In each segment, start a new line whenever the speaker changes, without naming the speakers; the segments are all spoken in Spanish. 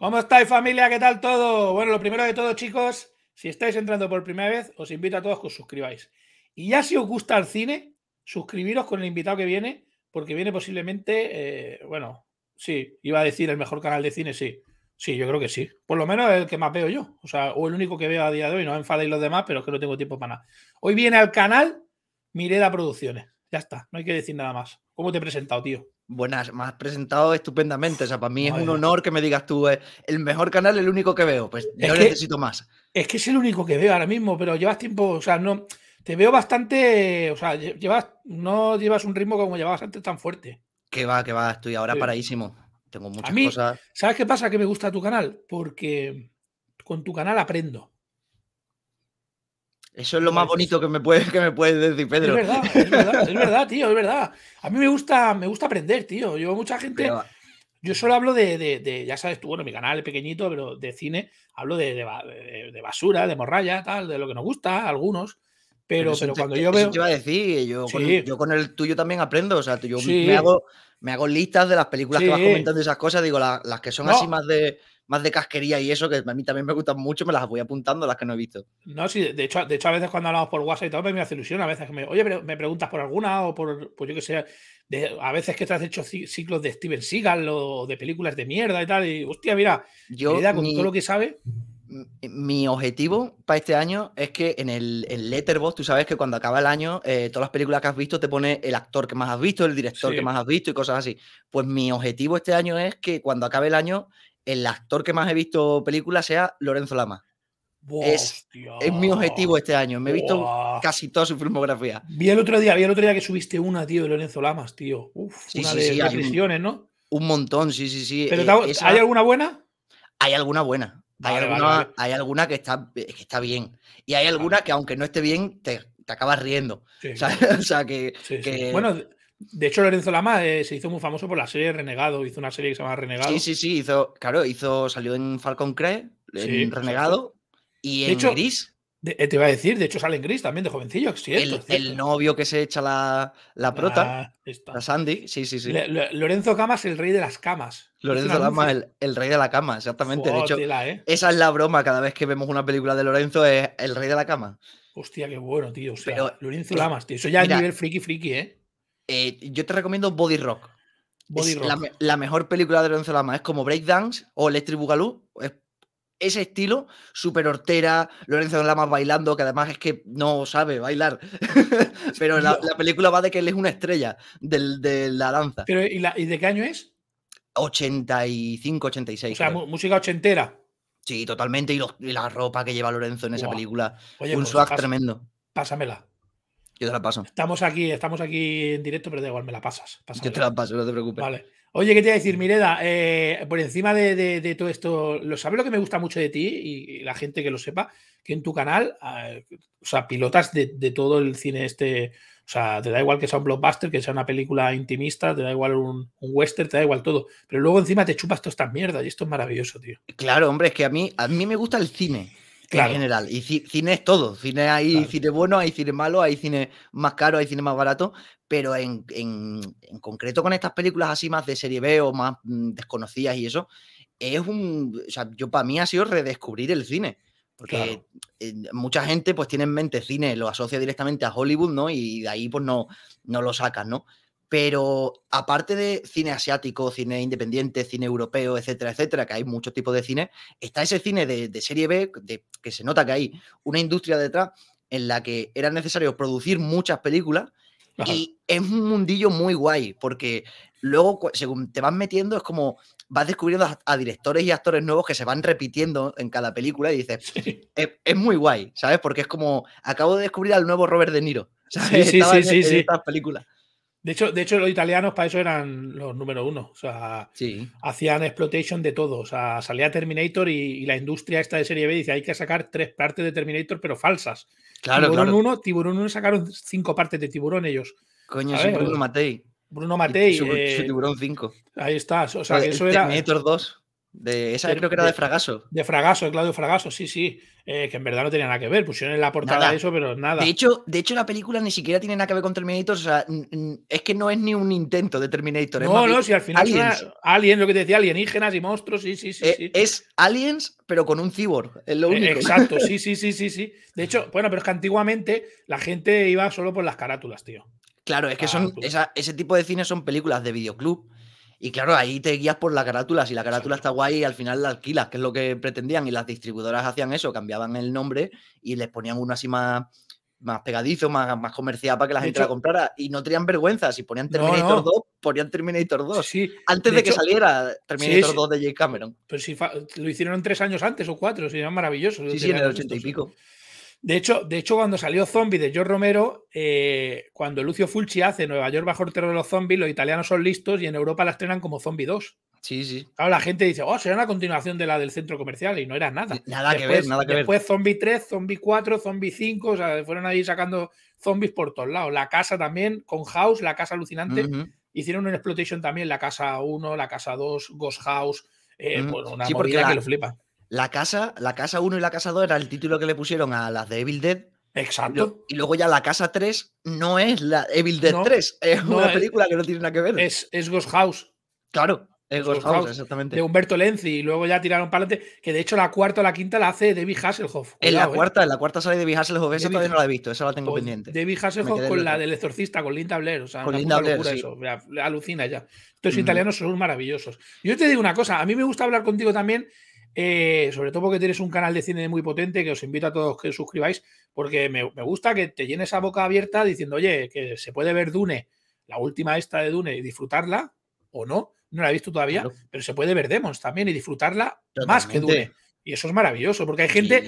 ¿Cómo estáis familia? ¿Qué tal todo? Bueno, lo primero de todo chicos, si estáis entrando por primera vez, os invito a todos que os suscribáis. Y ya si os gusta el cine, suscribiros con el invitado que viene, porque viene posiblemente, eh, bueno, sí, iba a decir el mejor canal de cine, sí. Sí, yo creo que sí. Por lo menos el que más veo yo. O sea, o el único que veo a día de hoy. No enfadéis los demás, pero es que no tengo tiempo para nada. Hoy viene al canal Mireda Producciones. Ya está, no hay que
decir nada más. ¿Cómo te he presentado, tío? Buenas, me has presentado estupendamente. O sea, para mí es un honor que me digas tú, eh, el mejor canal, el único que veo. Pues no necesito más. Es que es el único que veo ahora
mismo, pero llevas tiempo, o sea, no. Te veo bastante, o sea, llevas, no llevas un ritmo como llevabas antes tan fuerte.
Que va, que va, estoy ahora paradísimo. Tengo muchas cosas. ¿Sabes
qué pasa? Que me gusta tu canal, porque con tu canal aprendo.
Eso es lo más pues bonito que me puedes, que me puedes decir, Pedro. Es
verdad, es verdad, tío, es verdad. A mí me gusta, me gusta aprender, tío. Yo mucha gente. Yo solo hablo de, ya sabes tú, bueno, mi canal es pequeñito, pero de cine, hablo de, basura, de morralla, tal,
de lo que nos gusta, algunos.
Pero, cuando yo veo. Eso te
iba a decir, yo, con el, tuyo también aprendo, o sea, yo me, hago, me hago listas de las películas que vas comentando y esas cosas, digo, las que son así más de más de casquería y eso, que a mí también me gustan mucho, me las voy apuntando las que no he visto. No,
sí, de hecho, de hecho a veces cuando hablamos por WhatsApp y todo pues me hace ilusión, a veces me, oye, me preguntas por alguna o por, pues yo que sé, a veces que te has hecho ciclos de Steven Seagal o de películas de mierda y tal, y hostia, mira, yo con todo lo que sabe.
Mi objetivo para este año es que en el en Letterboxd, tú sabes que cuando acaba el año, eh, todas las películas que has visto te pone el actor que más has visto, el director que más has visto y cosas así. Pues mi objetivo este año es que cuando acabe el año el actor que más he visto películas sea Lorenzo lamas Es, mi objetivo este año. Me he visto casi toda su filmografía.
Vi el otro día, vi el otro día que subiste una, tío, de
Lorenzo Lamas, tío. Uf, una de ¿no? Un montón, sí, sí, sí. Eh, ¿Hay alguna buena? Hay alguna buena. hay, alguna, que está, está bien. Y hay alguna que, aunque no esté bien, te, acabas riendo. O sea, que, que... Bueno,
de hecho, Lorenzo Lama eh, se hizo muy famoso por la serie Renegado. Hizo una serie que se llama Renegado. Sí,
sí, sí. Hizo, claro, hizo, salió en Falcon Crest, en Renegado y en Gris. Eh, te iba a decir, de hecho sale en Gris también, de jovencillo. el, novio que se echa la, la ah, prota, la Sandy. Sí, sí, sí.
Lorenzo Lama es el rey de las camas. Lorenzo Lama,
el, el, rey de la cama, exactamente. de hecho, eh. esa es la broma. Cada vez que vemos una película de Lorenzo, es el rey de la cama.
Hostia, qué bueno, tío. O sea, Lorenzo Lamas, tío. Eso ya es nivel
friki friki, ¿eh? Eh, yo te recomiendo Body Rock. La, mejor película de Lorenzo Lama. Es como Breakdance o Electric Boogaloo. Es ese estilo, súper hortera, Lorenzo Lama bailando, que además es que no sabe bailar. Pero la, película va de que él es una estrella de la danza. Pero, ¿y, de qué año es? 85, 86. O sea, música ochentera. Sí, totalmente. Y, la ropa que lleva Lorenzo en esa película.
un pues swag tremendo. Pásamela. Yo te la paso. Estamos aquí, estamos aquí en directo, pero da igual, me la pasas. Yo te la
paso, no te preocupes. Vale.
Oye, ¿qué te iba a decir, Mireda? Eh, por encima de, todo esto, lo sabes lo que me gusta mucho de ti y, la gente que lo sepa, que en tu canal, eh, o sea, pilotas de, todo el cine este, o sea, te da igual que sea un blockbuster, que sea una película intimista, te da igual un, western, te da igual todo, pero luego encima te chupas todas estas mierdas y esto es maravilloso, tío.
Claro, hombre, es que a mí, a mí me gusta el cine en general. Y cine es todo. Cine hay cine bueno, hay cine malo, hay cine más caro, hay cine más barato. Pero en, concreto con estas películas así más de serie B o más mm, desconocidas y eso, es un. O sea, yo para mí ha sido redescubrir el cine. Porque mucha gente pues tiene en mente cine, lo asocia directamente a Hollywood, ¿no? Y de ahí pues no, no lo sacas, ¿no? Pero aparte de cine asiático, cine independiente, cine europeo, etcétera, etcétera, que hay muchos tipos de cine, está ese cine de, serie B, que se nota que hay una industria detrás en la que era necesario producir muchas películas. Y es un mundillo muy guay, porque luego, según te vas metiendo, es como vas descubriendo a, directores y actores nuevos que se van repitiendo en cada película y dices, es, muy guay, ¿sabes? Porque es como, acabo de descubrir al nuevo Robert De Niro, Estaba e, estas películas.
De hecho, de hecho, los italianos para eso eran los número uno. O sea, hacían exploitation de todo. O sea, salía Terminator y, la industria esta de serie B dice hay que sacar tres partes de Terminator, pero falsas. Claro, tiburón Uno, tiburón 1 sacaron cinco partes de tiburón ellos. Coño, si Bruno Matei. Bruno Matei. su, eh, tiburón 5.
Ahí estás, O sea, eso era. Terminator 2. De esa creo que era de, Fragaso.
De Fragaso, de Claudio Fragaso, sí, sí. Eh, que en verdad no tenía nada que ver. Pusieron
en la portada eso, pero nada. De hecho, de hecho, la película ni siquiera tiene nada que ver con Terminator. O sea, es que no es ni un intento de Terminator. No, no, si al final aliens.
aliens, lo que te decía, alienígenas y monstruos, sí, sí, sí, eh, Es aliens, pero con un cyborg. Es lo eh, único. exacto, sí, sí, sí, sí, sí. De hecho, bueno, pero es que antiguamente la gente iba solo por las carátulas, tío.
Claro, es que ah, son ese tipo de cines son películas de videoclub y claro, ahí te guías por la carátula. Si la carátula está guay, al final la alquilas, que es lo que pretendían. Y las distribuidoras hacían eso, cambiaban el nombre y les ponían uno así más, más pegadizo, más, más comercial para que la gente la comprara. Y no tenían vergüenza. Si ponían Terminator 2, ponían Terminator 2. Sí, antes de, que saliera Terminator 2 de J. Cameron.
Pero si lo hicieron tres años antes o cuatro, sería maravilloso. Sí, sí, en el ochenta y pico. De hecho, de hecho, cuando salió Zombie de George Romero, eh, cuando Lucio Fulci hace Nueva York bajo el terror de los zombies, los italianos son listos y en Europa la estrenan como Zombie 2. Sí, sí. Ahora la gente dice, oh, será una continuación de la del centro comercial y no era nada. Nada que ver, nada que ver. Después Zombie 3, Zombie 4, Zombie 5, o sea, fueron ahí sacando zombies por todos lados. La casa también, con House, la casa alucinante. Hicieron un exploitation también, la casa 1, la casa 2, Ghost House. Eh,
una movida que lo flipa la casa, la casa 1 y la casa 2 era el título que le pusieron a las de Evil Dead. Exacto. Y luego ya la casa 3 no es la Evil Dead 3, es una película que no tiene nada que ver. Es, Ghost House. Claro, es Ghost, House, exactamente. De Humberto Lenzi
y luego ya tiraron para adelante, que de hecho la cuarta o la quinta la hace David Hasselhoff. en la ¿eh? cuarta,
en la cuarta sale David Hasselhoff, esa todavía no la he visto, esa la tengo pendiente.
David Hasselhoff con la del exorcista, con Linda Blair, o sea, con Linda Blair, eso, alucina ya. Estos italianos son maravillosos. Yo te digo una cosa, a mí me gusta hablar contigo también eh, sobre todo porque tienes un canal de cine muy potente que os invito a todos que suscribáis, porque me, gusta que te llenes esa boca abierta diciendo, oye, que se puede ver Dune, la última esta de Dune, y disfrutarla o no, no la he visto todavía, pero se puede ver Demons también y disfrutarla más que Dune. Y eso es maravilloso, porque hay gente...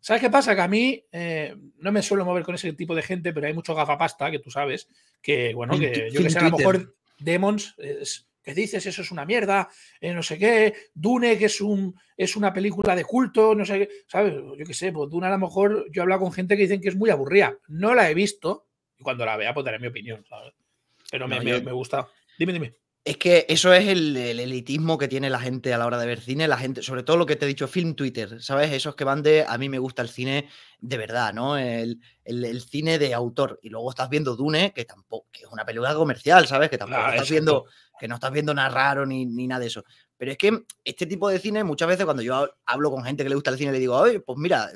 ¿Sabes qué pasa? Que a mí eh, no me suelo mover con ese tipo de gente, pero hay mucho gafapasta, que tú sabes, que, bueno, que yo que sé, a lo mejor Demons es dices eso es una mierda, eh, no sé qué, Dune, que es, un, es una película de culto, no sé qué, ¿sabes? Yo qué sé, pues Dune a lo mejor yo he hablado con gente
que dicen que es muy aburrida. No la he
visto y cuando la vea pues daré mi opinión, Pero me, me, gusta.
Dime, dime. Es que eso es el, elitismo que tiene la gente a la hora de ver cine, la gente, sobre todo lo que te he dicho, film Twitter, ¿sabes? Esos que van de a mí me gusta el cine de verdad, ¿no? El, cine de autor. Y luego estás viendo Dune, que tampoco, que es una película comercial, ¿sabes? Que tampoco estás viendo que no estás viendo nada raro ni, nada de eso. Pero es que este tipo de cine, muchas veces cuando yo hablo con gente que le gusta el cine, le digo, oye, pues mira,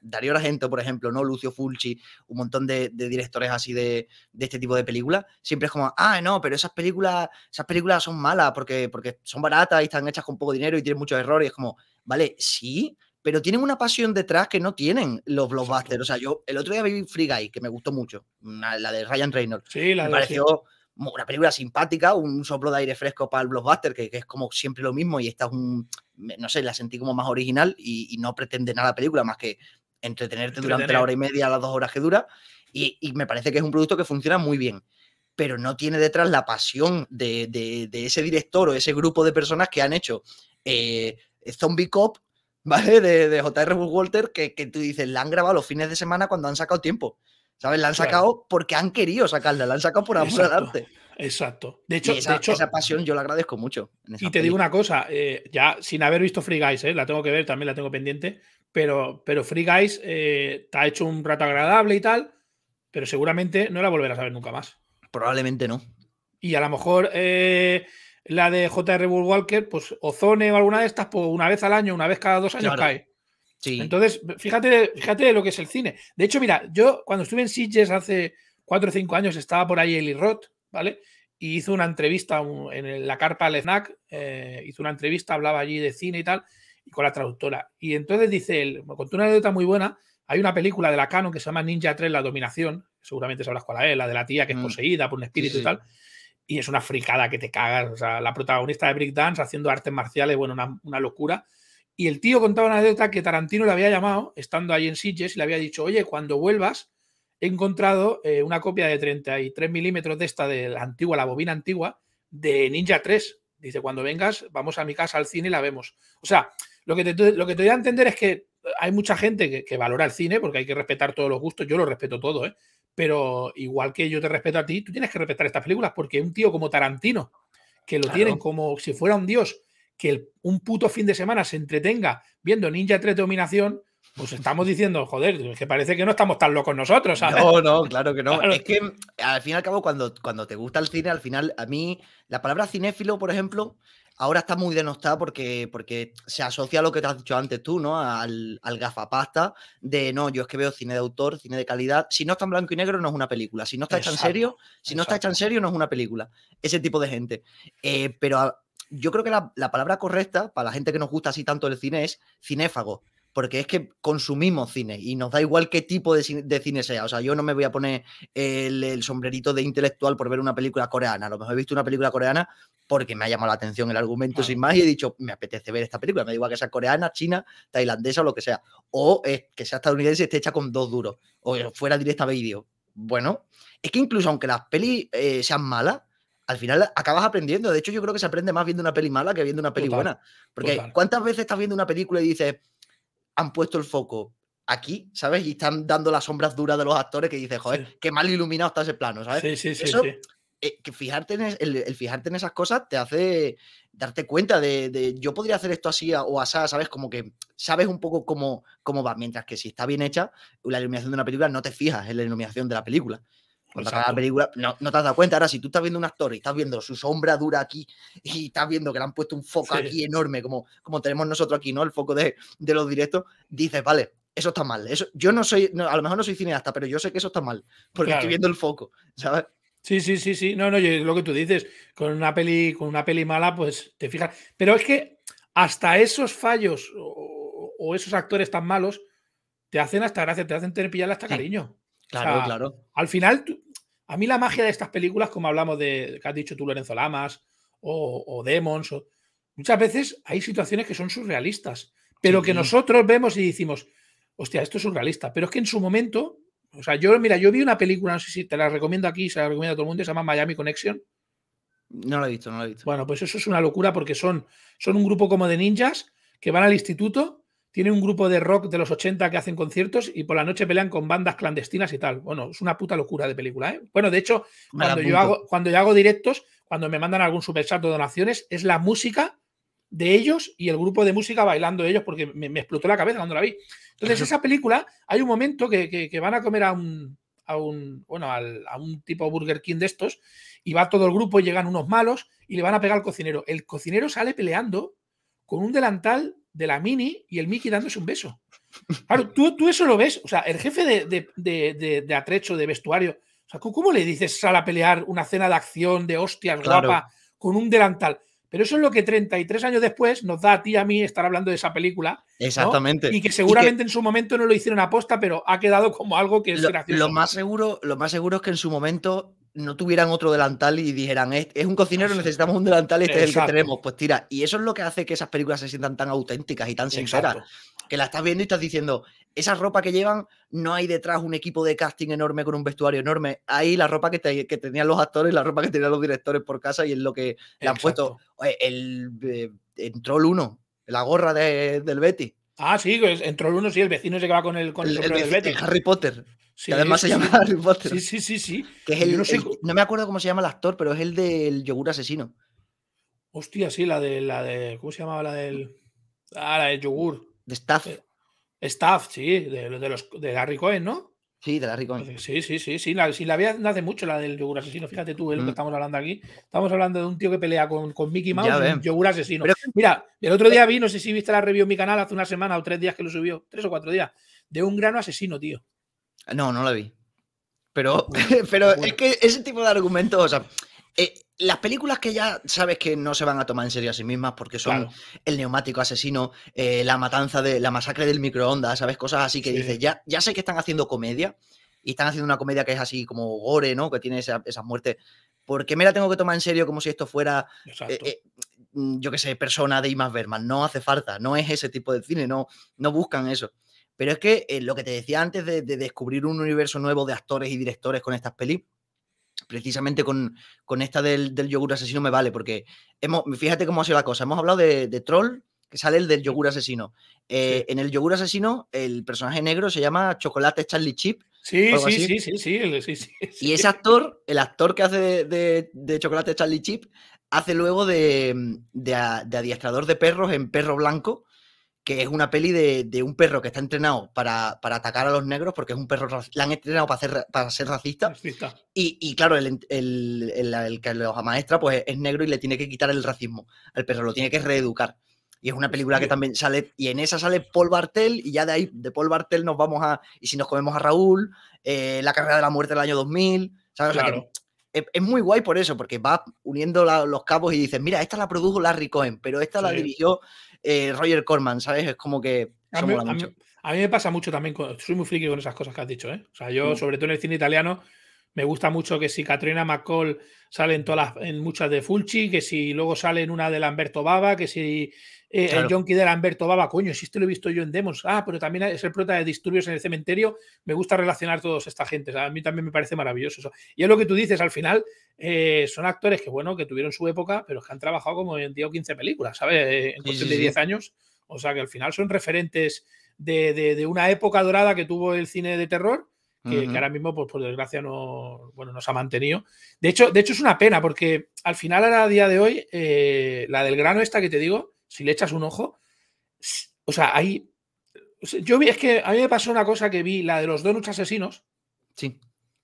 Darío Argento, por ejemplo, ¿no? Lucio Fulci, un montón de, directores así de, este tipo de películas, siempre es como, ah, no, pero esas películas, esas películas son malas porque, porque son baratas y están hechas con poco dinero y tienen muchos errores. Y es como, vale, sí, pero tienen una pasión detrás que no tienen los blockbusters. O sea, yo el otro día vi Free Guy, que me gustó mucho, la de Ryan Reynolds. Sí, la me pareció una película simpática, un soplo de aire fresco para el blockbuster, que, es como siempre lo mismo y esta es un, no sé, la sentí como más original y, no pretende nada la película más que entretenerte durante la hora y media, las dos horas que dura. Y, me parece que es un producto que funciona muy bien, pero no tiene detrás la pasión de, ese director o ese grupo de personas que han hecho eh, Zombie Cop, ¿vale? De, de J.R. Walter, que, que tú dices, la han grabado los fines de semana cuando han sacado tiempo. ¿Sabes? La han sacado porque han querido sacarla, la han sacado por amor al arte. Exacto. De hecho, esa, hecho, esa, pasión yo la agradezco mucho. y te digo una cosa, eh, ya sin
haber visto Free Guys, eh, la tengo que ver, también la tengo pendiente, pero, pero Free Guys eh, te ha hecho un rato agradable y tal, pero seguramente no la volverás a ver nunca más.
Probablemente no.
Y a lo mejor la de J.R. Walker, pues Ozone o alguna de estas, pues una vez al año, una vez cada dos años cae. Entonces, fíjate, fíjate lo que es el cine. De hecho, mira, yo cuando estuve en Sitges hace cuatro o cinco años estaba por ahí Eli Roth, ¿vale? Y hizo una entrevista en la carpa del snack, eh, hizo una entrevista, hablaba allí de cine y tal, y con la traductora. Y entonces dice él, me una anécdota muy buena, hay una película de la Canon que se llama Ninja 3, La Dominación, seguramente sabrás cuál es, la de la tía que es mm. poseída por un espíritu y tal, y es una fricada que te cagas, o sea, la protagonista de Brick Dance haciendo artes marciales, bueno, una locura, y el tío contaba una anécdota que Tarantino le había llamado, estando ahí en Sitges, y le había dicho, oye, cuando vuelvas, he encontrado eh, una copia de 33 milímetros de esta, de la antigua, la bobina antigua, de Ninja 3. Dice, cuando vengas, vamos a mi casa al cine y la vemos. O sea, lo que te, lo que te a entender es que hay mucha gente que, valora el cine porque hay que respetar todos los gustos. Yo lo respeto todo, ¿eh? Pero igual que yo te respeto a ti, tú tienes que respetar estas películas porque un tío como Tarantino, que lo tienen como si fuera un dios, que un puto fin de semana se entretenga viendo Ninja 3 Dominación, pues estamos diciendo, joder, que parece que
no estamos tan locos nosotros, No, no, claro que no. Es que al fin y al cabo, cuando, cuando te gusta el cine, al final, a mí, la palabra cinéfilo, por ejemplo, ahora está muy denostada porque, porque se asocia a lo que te has dicho antes tú, ¿no? Al, al gafapasta de no, yo es que veo cine de autor, cine de calidad. Si no está en blanco y negro, no es una película. Si no está tan en serio, si no está tan serio, no es una película. Ese tipo de gente. Eh, pero yo creo que la, palabra correcta para la gente que nos gusta así tanto el cine es cinéfago, porque es que consumimos cine y nos da igual qué tipo de cine, sea. O sea, yo no me voy a poner el, sombrerito de intelectual por ver una película coreana. A lo mejor he visto una película coreana porque me ha llamado la atención el argumento sin más y he dicho, me apetece ver esta película. Me da igual que sea coreana, china, tailandesa o lo que sea. O es que sea estadounidense y esté hecha con dos duros. O fuera directa a vídeo. Bueno, es que incluso aunque las pelis eh, sean malas, al final acabas aprendiendo. De hecho, yo creo que se aprende más viendo una peli mala que viendo una peli buena. Porque ¿cuántas veces estás viendo una película y dices, han puesto el foco aquí, ¿sabes? Y están dando las sombras duras de los actores que dices, joder, qué mal iluminado está ese plano, ¿sabes? Sí, sí, sí. Eso, eh, que fijarte en, el, fijarte en esas cosas te hace darte cuenta de, yo podría hacer esto así o así, ¿sabes? Como que sabes un poco cómo, cómo va, mientras que si está bien hecha, la iluminación de una película no te fijas en la iluminación de la película no, te has dado cuenta. Ahora, si tú estás viendo un actor y estás viendo su sombra dura aquí y estás viendo que le han puesto un foco aquí enorme, como, como tenemos nosotros aquí, ¿no? El foco de, los directos, dices, vale, eso está mal. Eso, yo no soy, a lo mejor no soy cineasta, pero yo sé que eso está mal, porque estoy viendo el foco, ¿sabes? Sí, sí, sí, sí. No, no, lo
que tú dices, con una peli, con una peli mala, pues te fijas. Pero es que hasta esos fallos o, esos actores tan malos te hacen hasta gracia, te hacen tener hasta cariño. Claro, claro. Al final, a mí la magia de estas películas, como hablamos de, que has dicho tú, Lorenzo Lamas, o, Demons, muchas veces hay situaciones que son surrealistas, pero que nosotros vemos y decimos, hostia, esto es surrealista, pero es que en su momento, o sea, yo, mira, yo vi una película, no sé si te la recomiendo aquí, se la recomiendo a todo el mundo, se llama Miami Connection. No la he visto, no la he visto. Bueno, pues eso es una locura porque son, son un grupo como de ninjas que van al instituto tiene un grupo de rock de los 80 que hacen conciertos y por la noche pelean con bandas clandestinas y tal. Bueno, es una puta locura de película, ¿eh? Bueno, de hecho, cuando yo, hago, cuando yo hago directos, cuando me mandan algún chat de donaciones, es la música de ellos y el grupo de música bailando ellos, porque me, explotó la cabeza cuando la vi. Entonces, esa película, hay un momento que, van a comer a un, a un, bueno, a un tipo Burger King de estos, y va todo el grupo, y llegan unos malos y le van a pegar al cocinero. El cocinero sale peleando con un delantal de la Mini y el Mickey dándose un beso. Claro, tú, tú eso lo ves. O sea, el jefe de, atrecho, de vestuario. O sea, ¿cómo le dices a pelear una cena de acción, de hostias, guapa, con un delantal? Pero eso es lo que 33 años después nos da a ti y a mí estar hablando de esa película. Exactamente. Y que seguramente en su momento no lo hicieron aposta, pero ha quedado
como algo que es gracioso. Lo más, seguro, lo más seguro es que en su momento no tuvieran otro delantal y dijeran, es, un cocinero, necesitamos un delantal y este es el que tenemos, pues tira. Y eso es lo que hace que esas películas se sientan tan auténticas y tan sinceras. Que la estás viendo y estás diciendo, esa ropa que llevan, no hay detrás un equipo de casting enorme con un vestuario enorme. hay la ropa que, tenían los actores, la ropa que tenían los directores por casa y es lo que le han puesto. el, 1, eh, entró el uno, la gorra del Betty. Ah, sí, entró el
uno, sí, el vecino se que con el, con del Betty. Harry
Potter además se llama sí. Harry Sí, sí, sí, Que es el, no, me acuerdo cómo se llama el actor, pero es el del yogur asesino. Hostia,
sí, la de la de. ¿Cómo se llamaba la del. Ah, la del yogur. De Staff. Eh, staff, sí, de, de, los de Harry Cohen, ¿no? Sí, de Harry Cohen. Sí, sí, sí, sí. La, había hace mucho la del yogur asesino. Fíjate tú, es lo que mm. estamos hablando aquí. Estamos hablando de un tío que pelea con, Mickey Mouse yogur asesino. Mira, el otro día vi, no sé si viste la review en mi canal hace una semana o tres días que lo subió, tres o cuatro días, de un grano asesino, tío.
No, no la vi. Pero, pero es que ese tipo de argumentos, o sea, eh, las películas que ya sabes que no se van a tomar en serio a sí mismas porque son el neumático asesino, eh, la matanza de la masacre del microondas, sabes cosas así que dices, ya, ya sé que están haciendo comedia y están haciendo una comedia que es así como gore, ¿no? Que tiene esas esa muertes. ¿Por qué me la tengo que tomar en serio como si esto fuera, eh, yo qué sé, persona de Imas Berman? No hace falta, no es ese tipo de cine, no, no buscan eso. Pero es que eh, lo que te decía antes de, descubrir un universo nuevo de actores y directores con estas pelis, precisamente con, esta del, yogur asesino me vale, porque hemos, fíjate cómo ha sido la cosa. Hemos hablado de, Troll, que sale el del yogur asesino. Eh, en el yogur asesino, el personaje negro se llama Chocolate Charlie Chip. Sí, sí, sí,
sí, sí, sí, Y ese
actor, el actor que hace de, Chocolate Charlie Chip, hace luego de, de, adiestrador de perros en Perro Blanco, que es una peli de, un perro que está entrenado para, atacar a los negros, porque es un perro, la han entrenado para, hacer, para ser racista. Y, claro, el, que los amaestra pues es negro y le tiene que quitar el racismo al perro, lo tiene que reeducar. Y es una película que también sale, y en esa sale Paul Bartel, y ya de ahí, de Paul Bartel nos vamos a, y si nos comemos a Raúl, eh, la carrera de la muerte del año 2000, ¿sabes? es, muy guay por eso, porque va uniendo los cabos y dices, mira, esta la produjo Larry Cohen, pero esta la dirigió eh, Roger Corman, ¿sabes? Es como que...
A mí, me pasa mucho también, soy muy friki con esas cosas que has dicho, ¿eh? O sea, yo, mm. sobre todo en el cine italiano, me gusta mucho que si Katrina McCall sale en, todas en muchas de Fulci, que si luego sale en una de Lamberto Bava, que si eh, El de Lamberto Baba, coño, si este lo he visto yo en Demos. Ah, pero también es el prota de disturbios en el cementerio. Me gusta relacionar todos esta gente. a mí también me parece maravilloso Y es lo que tú dices, al final, eh, son actores que, bueno, que tuvieron su época, pero que han trabajado como en 10 o 15 películas, ¿sabes? Eh, en cuestión de 10 años. O sea, que al final son referentes de, una época dorada que tuvo el cine de terror. Que, ahora mismo, pues por desgracia, no, bueno, no se ha mantenido. De hecho, de hecho, es una pena, porque al final, a día de hoy, eh, la del grano esta que te digo, si le echas un ojo, o sea, ahí, Yo vi, es que a mí me pasó una cosa que vi, la de los donuts asesinos. Sí.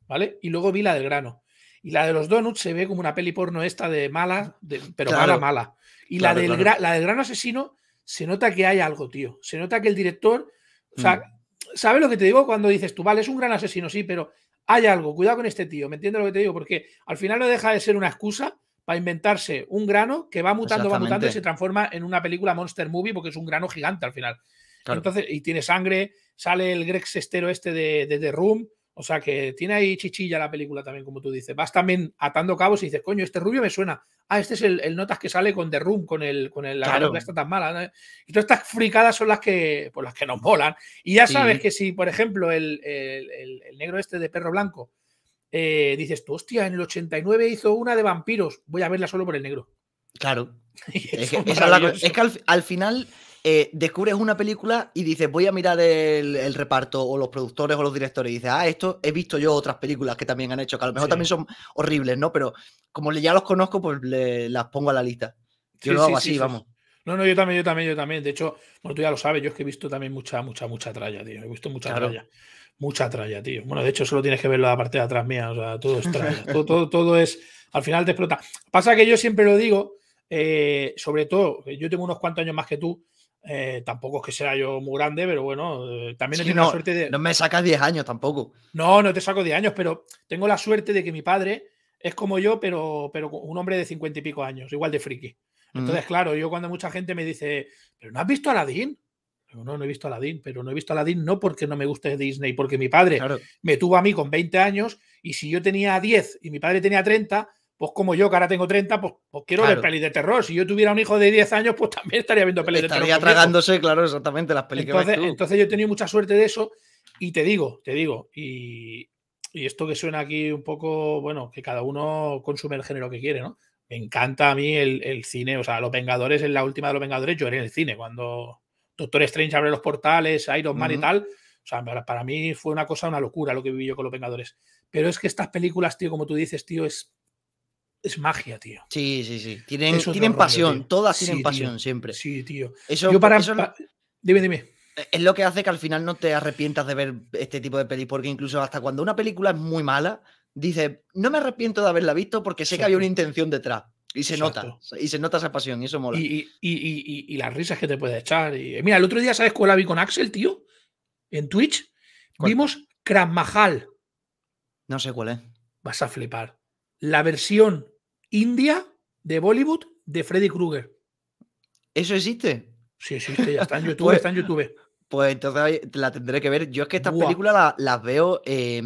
¿Vale? Y luego vi la del grano. Y la de los donuts se ve como una peli porno esta de mala, pero mala, mala. Y la, del la del grano asesino se nota que hay algo, tío. Se nota que el director. O sea, mm. ¿sabes lo que te digo cuando dices tú, vale, es un gran asesino, sí, pero hay algo, cuidado con este tío, ¿me entiendes lo que te digo? Porque al final no deja de ser una excusa va a inventarse un grano que va mutando, va mutando y se transforma en una película Monster Movie porque es un grano gigante al final. Entonces, y tiene sangre, sale el Greg Sestero este de, de The Room. O sea que tiene ahí chichilla la película también, como tú dices. Vas también atando cabos y dices, coño, este rubio me suena. Ah, este es el, notas que sale con The Room, con el con el, está tan mala. Y todas estas fricadas son las que, las que nos molan. Y ya sabes que si, por ejemplo, el, negro este de perro blanco eh, dices tú, hostia, en el 89 hizo una de vampiros, voy a verla solo por el negro.
Claro. es, que,
al, final eh, descubres una película y dices, voy a mirar el, reparto o los productores o los directores y dices, ah, esto he visto yo otras películas que también han hecho, que a lo mejor también son horribles, ¿no? Pero como ya los conozco, pues las pongo a la lista. Yo lo hago así, vamos.
No, no, yo también, yo también, yo también. De hecho, bueno, tú ya lo sabes, yo es que he visto también mucha, mucha, mucha tralla, tío. He visto mucha tralla mucha tralla, tío. Bueno, de hecho, solo tienes que ver la parte de atrás mía, o sea, todo es tralla, todo, todo, es, al final te explota. Pasa que yo siempre lo digo, eh, sobre todo, yo tengo unos cuantos años más que tú, eh, tampoco es que sea yo muy grande, pero bueno, eh, también he tenido la suerte de...
No me sacas 10 años tampoco.
No, no te saco 10 años, pero tengo la suerte de que mi padre es como yo, pero, pero un hombre de 50 y pico años, igual de friki. Mm. Entonces, claro, yo cuando mucha gente me dice, ¿pero no has visto a Aladdin? no, he visto Aladdin, pero no he visto Aladdin no porque no me guste Disney, porque mi padre me tuvo a mí con 20 años y si yo tenía 10 y mi padre tenía 30, pues como yo que ahora tengo 30, pues, pues, quiero ver pelis de terror. Si yo tuviera un hijo de 10 años, pues también estaría viendo pelis de terror. Estaría tragándose,
claro, exactamente, las pelis entonces,
Entonces yo he tenido mucha suerte de eso y te digo, te digo, y, esto que suena aquí un poco, bueno, que cada uno consume el género que quiere, ¿no? Me encanta a mí el, el cine, o sea, Los Vengadores, en la última de Los Vengadores, yo era en el cine cuando Doctor Strange abre los portales, Iron Man y tal. O sea, para, mí fue una cosa, una locura lo que viví yo con los Vengadores. Pero es que estas películas, tío, como tú dices, tío, es, es magia, tío. Sí, sí, sí.
Tienen, tienen pasión, todas tienen pasión siempre. Sí, tío. Eso, yo para, Dime, dime. Es lo que hace que al final no te arrepientas de ver este tipo de peli, porque incluso hasta cuando una película es muy mala, dice, no me arrepiento de haberla visto porque sé que había una intención detrás. Y se nota, y se nota esa pasión, y eso mola. Y, las risas que te puede
echar. Eh, mira, el otro día, ¿sabes cuál la vi con Axel, tío? En Twitch. Vimos Kramajal. No sé cuál es. Vas a flipar. La versión india de Bollywood de Freddy Krueger. ¿Eso existe? Sí, existe,
ya está en YouTube, pues, está en YouTube. Pues entonces la tendré que ver. Yo es que estas película películas las, veo eh,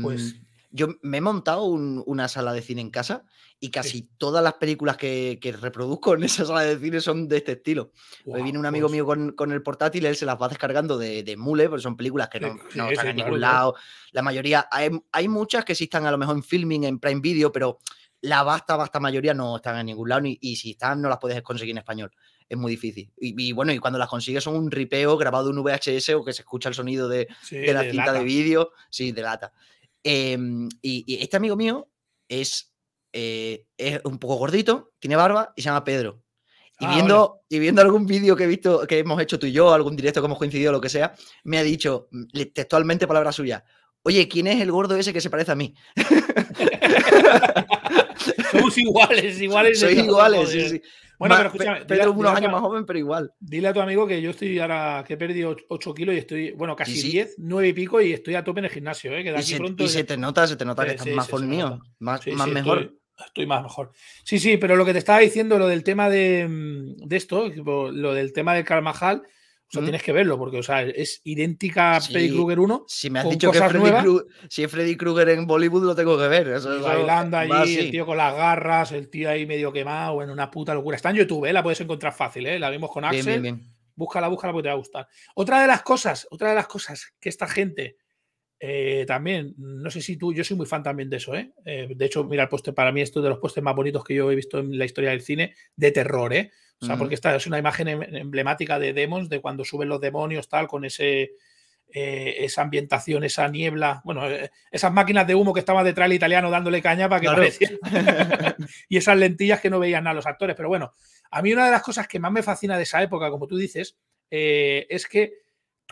yo me he montado una sala de cine en casa y casi todas las películas que, reproduzco en esa sala de cine son de este estilo. Hoy viene un amigo pues. mío con, el portátil, él se las va descargando de, de mule, porque son películas que no, están en ningún lado. La mayoría, hay, muchas que sí están a lo mejor en filming, en Prime Video, pero la vasta, vasta mayoría no están en ningún lado y si están no las puedes conseguir en español es muy difícil. Y, bueno, y cuando las consigues son un ripeo grabado en VHS o que se escucha el sonido de, la cinta de vídeo, sí, de lata. Em, y, este amigo mío eh, es, un poco gordito, tiene barba y se llama Pedro. Y, ah, viendo, y viendo algún vídeo que he visto que hemos hecho tú y yo, algún directo que hemos coincidido, lo que sea, me ha dicho mm, textualmente palabra suya. Oye, ¿quién es el gordo ese que se parece a mí? Somos iguales,
iguales. Sois iguales,
sí. Bueno, pero escúchame. Pedro unos años
más joven, pero igual. Dile a tu amigo que yo estoy
ahora, que he perdido 8 kilos y estoy, bueno, casi 10, 9 y pico y estoy a tope en el gimnasio, ¿eh? aquí y se, pronto. te
nota, se te nota que estás más más, mejor. Estoy, más mejor. Sí,
sí, pero lo que te estaba diciendo, lo del tema de, mm, de esto, lo del tema del Carmajal o sea, tienes que verlo, porque o sea, es idéntica a Freddy Krueger 1. Si me has dicho que
si es Freddy Krueger en Bollywood, lo tengo que ver. Eso bailando el tío
con las garras, el tío ahí medio quemado, en una puta locura. Está en YouTube, ¿eh? la puedes encontrar fácil, ¿eh? la vimos con Axel. busca la Búscala, búscala porque te va a gustar. Otra de las cosas, otra de las cosas que esta gente eh, también, no sé si tú, yo soy muy fan también de eso, ¿eh? eh de hecho, mira el poste, para mí esto es de los postes más bonitos que yo he visto en la historia del cine, de terror, ¿eh? O sea, porque esta es una imagen em, emblemática de Demons, de cuando suben los demonios, tal, con ese, eh, esa ambientación, esa niebla, bueno, eh, esas máquinas de humo que estaba detrás del italiano dándole caña para que y esas lentillas que no veían a los actores. Pero bueno, a mí una de las cosas que más me fascina de esa época, como tú dices, eh, es que,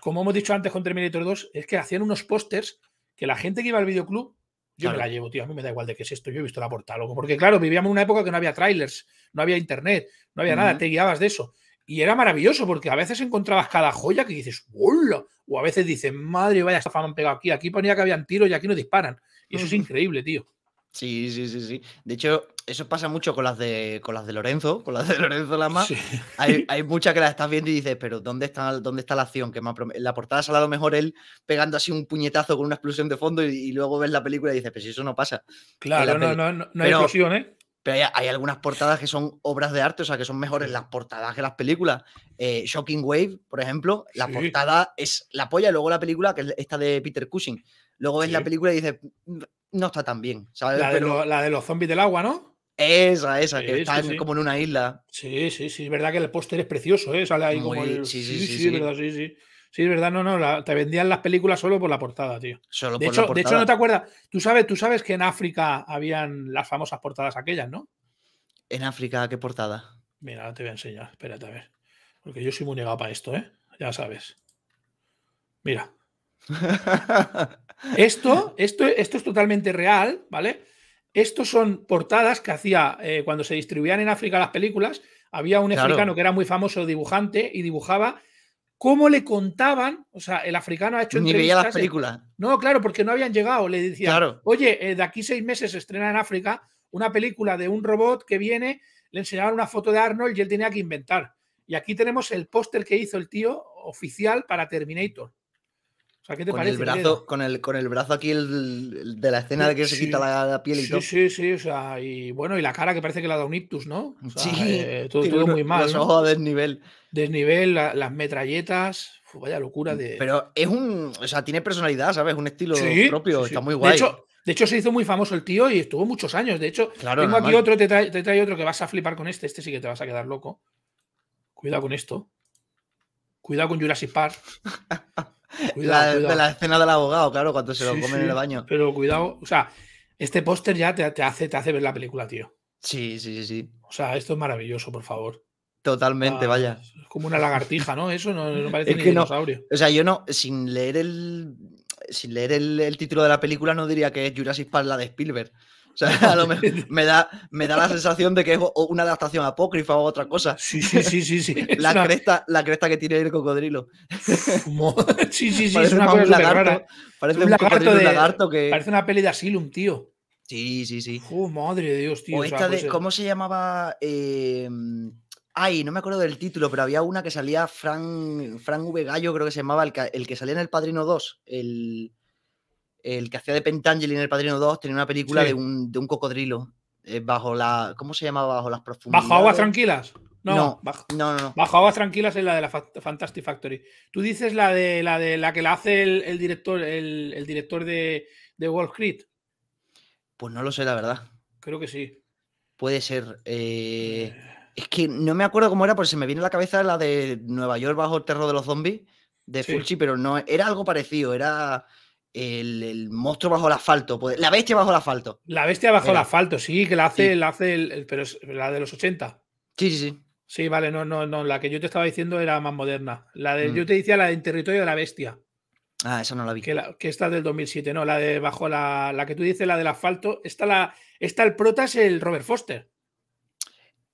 como hemos dicho antes con Terminator 2, es que hacían unos pósters que la gente que iba al videoclub yo me la llevo, tío. A mí me da igual de qué es esto. Yo he visto la portal. Porque, claro, vivíamos en una época que no había trailers, no había internet, no había nada. Te guiabas de eso. Y era maravilloso porque a veces encontrabas cada joya que dices, ¡Hola! O a veces dices, madre, vaya esta han pegado aquí. Aquí ponía que habían tiros y
aquí no disparan. Y eso es increíble, tío. Sí, sí, sí, sí. De hecho, eso pasa mucho con las de, con las de Lorenzo, con las de Lorenzo Lama. Hay, muchas que las estás viendo y dices, pero ¿dónde está, dónde está la acción? Que la portada sale ha lo mejor él pegando así un puñetazo con una explosión de fondo y, luego ves la película y dices, pero si eso no pasa. Eh, claro, no, no, no, hay explosión, ¿eh? Pero hay, algunas portadas que son obras de arte, o sea, que son mejores las portadas que las películas. Eh, Shocking Wave, por ejemplo, la portada es la polla, y luego la película, que es esta de Peter Cushing, Luego ves la película y dices, mm, no está tan bien. La, de los zombies del agua, ¿no? Esa, esa, que está como
en una isla. Sí, sí, sí, es verdad que el póster es precioso, ¿eh? Sale ahí como el... Sí, sí, sí, es verdad, sí, sí. Sí, es verdad, no, no, te vendían las películas solo por la portada, tío.
Solo
de por hecho, la portada. De hecho, no te
acuerdas, tú sabes, tú sabes que en África habían las famosas portadas aquellas, ¿no?
En África, ¿qué portada?
Mira, te voy a enseñar, espérate a ver. Porque yo soy muy negado para esto, ¿eh? Ya sabes. Mira. Esto, esto, esto es totalmente real, ¿vale? Estos son portadas que hacía eh, cuando se distribuían en África las películas. Había un africano que era muy famoso dibujante y dibujaba cómo le contaban, o sea, el africano ha hecho Ni veía las películas. No, claro, porque no habían llegado. Le decía oye, eh, de aquí seis meses se estrena en África una película de un robot que viene, le enseñaban una foto de Arnold y él tenía que inventar. Y aquí tenemos el póster que hizo el tío oficial para Terminator te El brazo,
con, el, con el brazo aquí el, de la escena de que se quita la, piel y todo.
Sí, sí, o sea, y bueno, y la cara que parece que la da un ictus, ¿no?
Eh, todo, muy mal.
desnivel. Desnivel, las metralletas. vaya locura de. Pero es un. O sea, tiene personalidad, ¿sabes? Un estilo propio, está muy guay. De hecho, se hizo muy famoso el tío y estuvo muchos años. De hecho, claro, tengo aquí otro, te trae, otro que vas a flipar con este. Este sí que te vas a quedar loco. Cuidado con esto. Cuidado con Jurassic Park.
la, De la escena del abogado, claro, cuando se lo comen en el baño.
Pero cuidado, o sea, este póster ya te, hace, te hace ver la película, tío.
Sí, sí, sí, sí. O sea, esto es maravilloso, por favor. Totalmente, vaya. Es
como una lagartija, ¿no? Eso no, parece ni dinosaurio.
O sea, yo no, sin leer el. Sin leer el, el, título de la película, no diría que es Jurassic Park la de Spielberg. O sea, a lo mejor me, da, me da la sensación de que es una adaptación apócrifa o otra cosa. Sí, sí, sí, sí. sí. La, cresta, la cresta que tiene el cocodrilo. sí, sí, sí. es una cosa de Parece un, lagarto, de, lagarto que... Parece una
peli de Asylum, tío. Sí, sí, sí. Oh, madre de Dios, tío. O esta de, pues, eh, ¿Cómo
se llamaba? Em, ay, no me acuerdo del título, pero había una que salía Fran, Fran V. Gallo, creo que se llamaba, el que, el que salía en El Padrino 2. El el que hacía de Pentangeli en El Padrino 2 tenía una película de, un, cocodrilo eh, bajo la. ¿Cómo se llamaba? Bajo las profundidades. ¿Bajo aguas tranquilas? No, no, no,
Bajo aguas tranquilas es la de la Fantastic Factory. Tú dices la de la, de, la que la hace el, director, el, director de,
de Wall Street. Pues no lo sé, la verdad.
Creo que sí.
Puede ser. Eh, eh. es que no me acuerdo cómo era, porque se me viene a la cabeza la de Nueva York bajo el terror de los zombies de sí. pero no era algo parecido. Era el, monstruo bajo el asfalto, pues, la bestia bajo el asfalto.
La bestia bajo el asfalto,
sí, que la hace,
la hace pero la de los 80. Sí, sí, sí. Sí, vale, no, no, no. La que yo te estaba diciendo era más moderna. La de, mm. yo te decía la de En Territorio de la Bestia.
Ah, esa no la vi. Que, la,
que esta del 2007, no, la de bajo la, la que tú dices, la del asfalto. está la, está el prota es el Robert Foster.